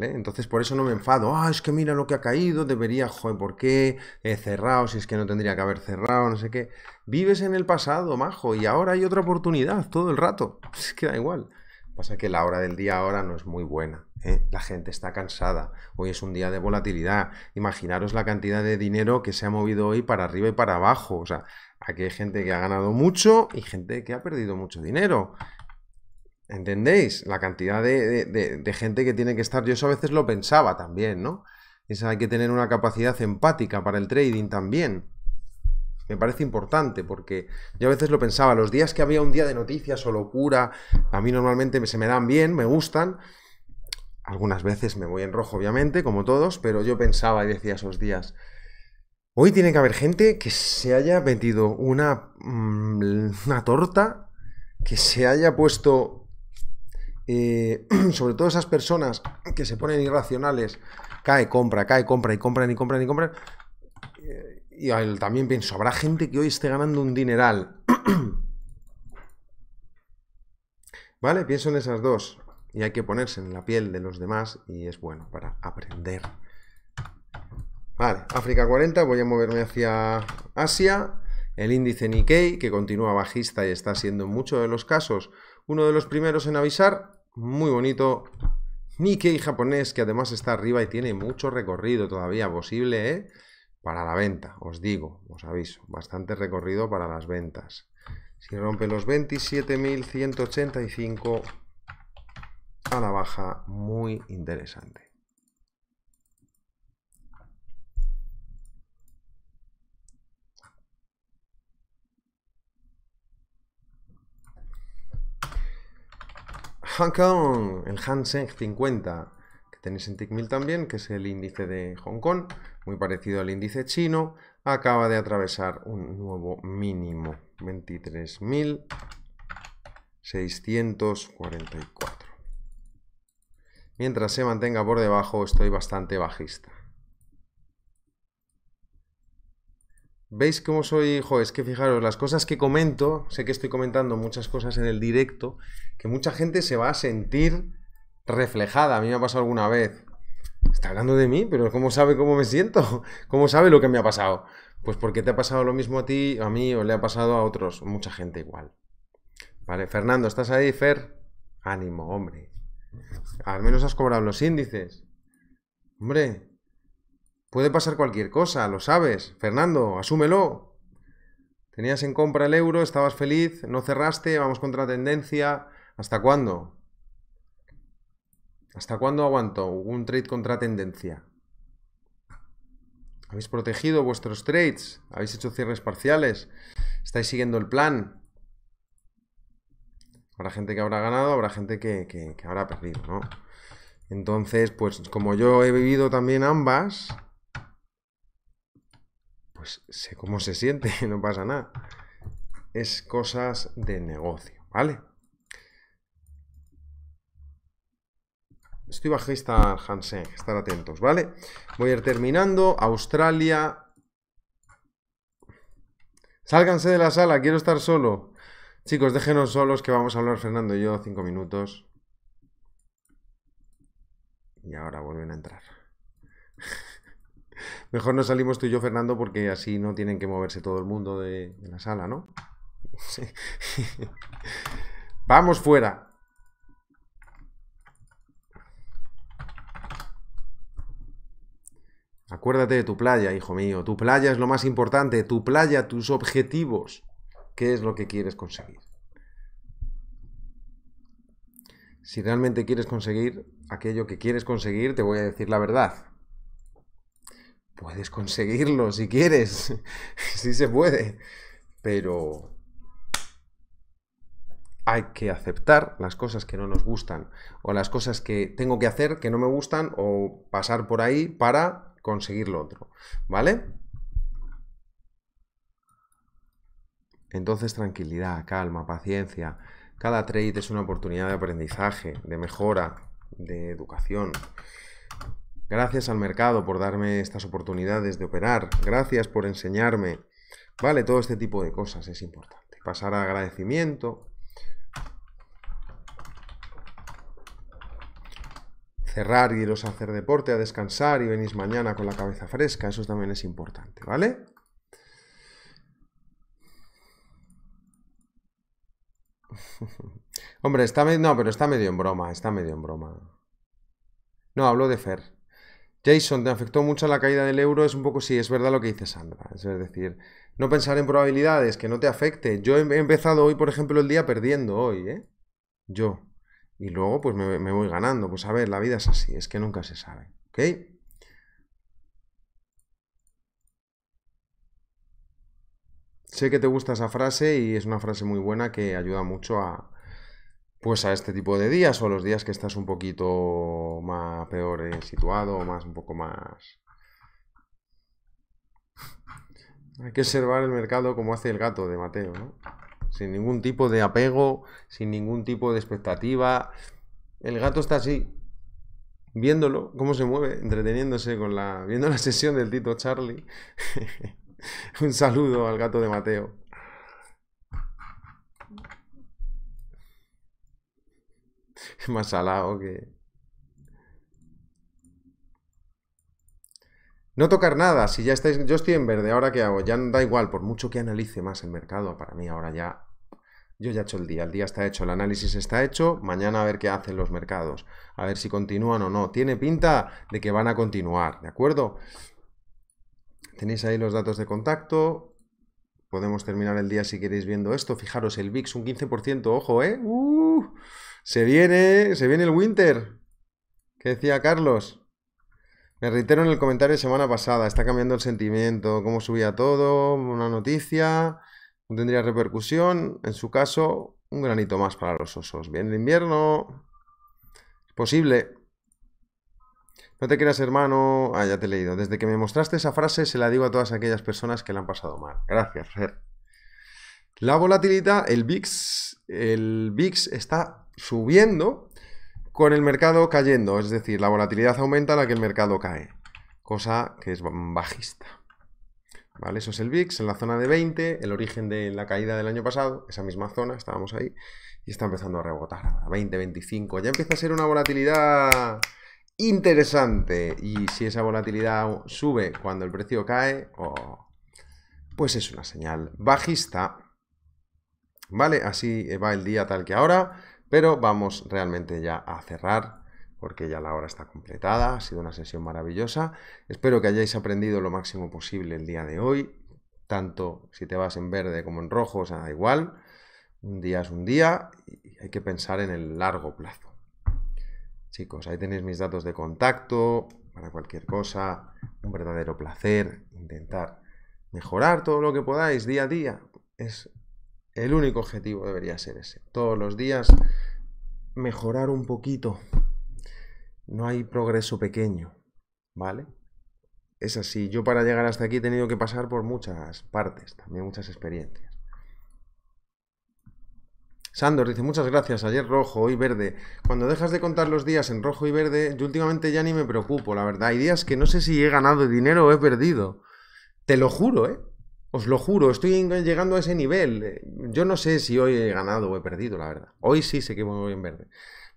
Entonces por eso no me enfado, ah, es que mira lo que ha caído, debería, joder, ¿por qué he cerrado? Si es que no tendría que haber cerrado, no sé qué. Vives en el pasado, majo, y ahora hay otra oportunidad todo el rato. Es que da igual. Pasa que la hora del día ahora no es muy buena. ¿eh? La gente está cansada. Hoy es un día de volatilidad. Imaginaros la cantidad de dinero que se ha movido hoy para arriba y para abajo. O sea, aquí hay gente que ha ganado mucho y gente que ha perdido mucho dinero. ¿Entendéis? La cantidad de, gente que tiene que estar. Yo eso a veces lo pensaba también, ¿no? Esa hay que tener una capacidad empática para el trading también. Me parece importante porque yo a veces lo pensaba. Los días que había un día de noticias o locura, a mí normalmente se me dan bien, me gustan. Algunas veces me voy en rojo, obviamente, como todos, pero yo pensaba y decía esos días. Hoy tiene que haber gente que se haya metido una, mm, una torta, que se haya puesto eh, sobre todo esas personas que se ponen irracionales, cae compra, cae compra y compran y compran y compran. Eh, y también pienso, habrá gente que hoy esté ganando un dineral. ¿Vale? Pienso en esas dos. Y hay que ponerse en la piel de los demás y es bueno para aprender. Vale, África 40, voy a moverme hacia Asia. El índice Nikkei, que continúa bajista y está siendo en muchos de los casos uno de los primeros en avisar, muy bonito. Nikkei japonés, que además está arriba y tiene mucho recorrido todavía posible, ¿eh? Para la venta, os digo, os aviso. Bastante recorrido para las ventas. Si rompe los 27.185 a la baja, muy interesante. Hong Kong, el Seng 50, que tenéis en TICMIL también, que es el índice de Hong Kong, muy parecido al índice chino, acaba de atravesar un nuevo mínimo, 23.644. Mientras se mantenga por debajo, estoy bastante bajista. ¿Veis cómo soy? hijo? es que fijaros, las cosas que comento, sé que estoy comentando muchas cosas en el directo, que mucha gente se va a sentir reflejada. A mí me ha pasado alguna vez. Está hablando de mí, pero ¿cómo sabe cómo me siento? ¿Cómo sabe lo que me ha pasado? Pues porque te ha pasado lo mismo a ti, a mí, o le ha pasado a otros, mucha gente igual. Vale, Fernando, ¿estás ahí, Fer? Ánimo, hombre. Al menos has cobrado los índices. Hombre, Puede pasar cualquier cosa, lo sabes. Fernando, asúmelo. Tenías en compra el euro, estabas feliz, no cerraste, vamos contra tendencia. ¿Hasta cuándo? ¿Hasta cuándo aguanto un trade contra tendencia? ¿Habéis protegido vuestros trades? ¿Habéis hecho cierres parciales? ¿Estáis siguiendo el plan? Habrá gente que habrá ganado, habrá gente que, que habrá perdido, ¿no? Entonces, pues como yo he vivido también ambas, pues sé cómo se siente, no pasa nada. Es cosas de negocio, ¿vale? Estoy bajista, Hansen, estar atentos, ¿vale? Voy a ir terminando. Australia. Sálganse de la sala, quiero estar solo. Chicos, déjenos solos que vamos a hablar Fernando y yo cinco minutos. Y ahora vuelven a entrar. Mejor no salimos tú y yo, Fernando, porque así no tienen que moverse todo el mundo de, la sala, ¿no? Vamos fuera. Acuérdate de tu playa, hijo mío. Tu playa es lo más importante. Tu playa, tus objetivos. ¿Qué es lo que quieres conseguir? Si realmente quieres conseguir aquello que quieres conseguir, te voy a decir la verdad. Puedes conseguirlo si quieres, si se puede, pero hay que aceptar las cosas que no nos gustan o las cosas que tengo que hacer que no me gustan o pasar por ahí para conseguir lo otro, ¿vale? Entonces tranquilidad, calma, paciencia. Cada trade es una oportunidad de aprendizaje, de mejora, de educación. Gracias al mercado por darme estas oportunidades de operar. Gracias por enseñarme. Vale, todo este tipo de cosas es importante. Pasar a agradecimiento. Cerrar y iros a hacer deporte, a descansar y venís mañana con la cabeza fresca. Eso también es importante, ¿vale? Hombre, está medio... No, pero está medio en broma, está medio en broma. No, hablo de Fer. Jason, ¿te afectó mucho la caída del euro? Es un poco, sí, es verdad lo que dice Sandra. Es decir, no pensar en probabilidades, que no te afecte. Yo he empezado hoy, por ejemplo, el día perdiendo hoy, ¿eh? Yo. Y luego, pues me, voy ganando. Pues a ver, la vida es así, es que nunca se sabe. ¿Ok? Sé que te gusta esa frase y es una frase muy buena que ayuda mucho a, pues a este tipo de días o a los días que estás un poquito más peor eh, situado o más un poco más hay que observar el mercado como hace el gato de Mateo ¿no? sin ningún tipo de apego sin ningún tipo de expectativa el gato está así viéndolo cómo se mueve entreteniéndose con la viendo la sesión del Tito Charlie un saludo al gato de Mateo más lado que... No tocar nada, si ya estáis... Yo estoy en verde, ¿ahora que hago? Ya da igual, por mucho que analice más el mercado, para mí ahora ya... Yo ya he hecho el día, el día está hecho, el análisis está hecho, mañana a ver qué hacen los mercados, a ver si continúan o no. Tiene pinta de que van a continuar, ¿de acuerdo? Tenéis ahí los datos de contacto, podemos terminar el día si queréis viendo esto. Fijaros, el VIX un 15%, ojo, ¿eh? Uh. Se viene, se viene el winter. ¿Qué decía Carlos? Me reitero en el comentario de semana pasada. Está cambiando el sentimiento. Cómo subía todo. Una noticia. No tendría repercusión. En su caso, un granito más para los osos. Viene el invierno. Es posible. No te quieras hermano. Ah, ya te he leído. Desde que me mostraste esa frase, se la digo a todas aquellas personas que la han pasado mal. Gracias, Fer. La volatilidad, el VIX, el VIX está subiendo con el mercado cayendo, es decir, la volatilidad aumenta a la que el mercado cae, cosa que es bajista. ¿Vale? Eso es el VIX en la zona de 20, el origen de la caída del año pasado, esa misma zona, estábamos ahí, y está empezando a rebotar a 20, 25. Ya empieza a ser una volatilidad interesante. Y si esa volatilidad sube cuando el precio cae, oh, pues es una señal bajista. ¿Vale? Así eh, va el día tal que ahora. Pero vamos realmente ya a cerrar porque ya la hora está completada, ha sido una sesión maravillosa. Espero que hayáis aprendido lo máximo posible el día de hoy, tanto si te vas en verde como en rojo, o sea, da igual, un día es un día y hay que pensar en el largo plazo. Chicos, ahí tenéis mis datos de contacto para cualquier cosa, un verdadero placer intentar mejorar todo lo que podáis día a día. Es el único objetivo debería ser ese. Todos los días mejorar un poquito. No hay progreso pequeño, ¿vale? Es así. Yo para llegar hasta aquí he tenido que pasar por muchas partes, también muchas experiencias. Sandor dice, muchas gracias, ayer rojo, hoy verde. Cuando dejas de contar los días en rojo y verde, yo últimamente ya ni me preocupo, la verdad. Hay días que no sé si he ganado dinero o he perdido. Te lo juro, ¿eh? Os lo juro, estoy llegando a ese nivel. Yo no sé si hoy he ganado o he perdido, la verdad. Hoy sí sé que voy en verde.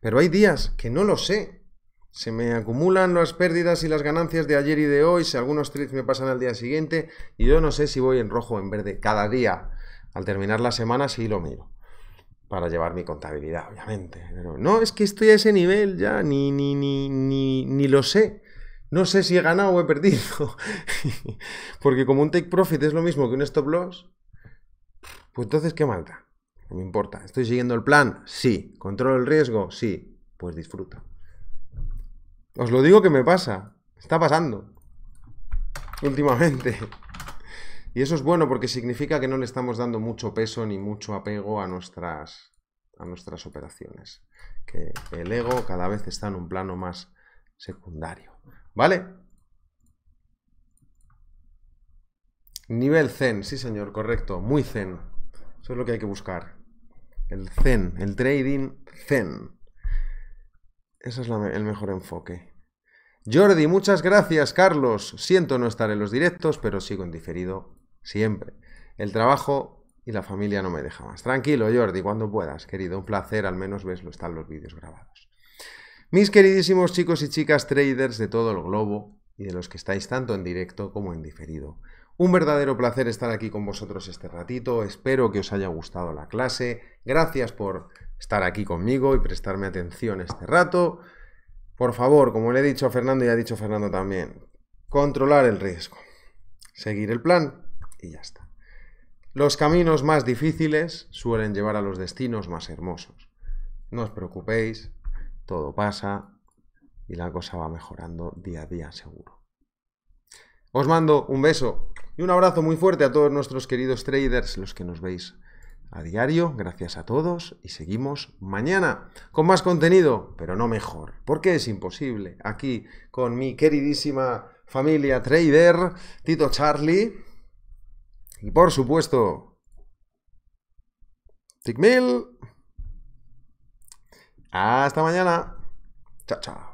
Pero hay días que no lo sé. Se me acumulan las pérdidas y las ganancias de ayer y de hoy. Si algunos trades me pasan al día siguiente. Y yo no sé si voy en rojo o en verde cada día. Al terminar la semana sí lo miro. Para llevar mi contabilidad, obviamente. no, es que estoy a ese nivel ya. ni, ni, ni, ni lo sé no sé si he ganado o he perdido. Porque como un take profit es lo mismo que un stop loss, pues entonces, ¿qué malta? No me importa. ¿Estoy siguiendo el plan? Sí. ¿Controlo el riesgo? Sí. Pues disfruta. Os lo digo que me pasa. Está pasando. Últimamente. Y eso es bueno porque significa que no le estamos dando mucho peso ni mucho apego a nuestras, a nuestras operaciones. Que el ego cada vez está en un plano más secundario. ¿Vale? Nivel zen, sí señor, correcto, muy zen. Eso es lo que hay que buscar. El zen, el trading zen. Ese es el mejor enfoque. Jordi, muchas gracias, Carlos. Siento no estar en los directos, pero sigo en diferido siempre. El trabajo y la familia no me deja más. Tranquilo, Jordi, cuando puedas, querido. Un placer, al menos lo están los vídeos grabados. Mis queridísimos chicos y chicas traders de todo el globo y de los que estáis tanto en directo como en diferido. Un verdadero placer estar aquí con vosotros este ratito, espero que os haya gustado la clase, gracias por estar aquí conmigo y prestarme atención este rato. Por favor, como le he dicho a Fernando y ha dicho Fernando también, controlar el riesgo, seguir el plan y ya está. Los caminos más difíciles suelen llevar a los destinos más hermosos. No os preocupéis, todo pasa y la cosa va mejorando día a día, seguro. Os mando un beso y un abrazo muy fuerte a todos nuestros queridos traders, los que nos veis a diario. Gracias a todos y seguimos mañana con más contenido, pero no mejor, porque es imposible. Aquí con mi queridísima familia trader, Tito Charlie. Y por supuesto, TikMil. Hasta mañana. Chao, chao.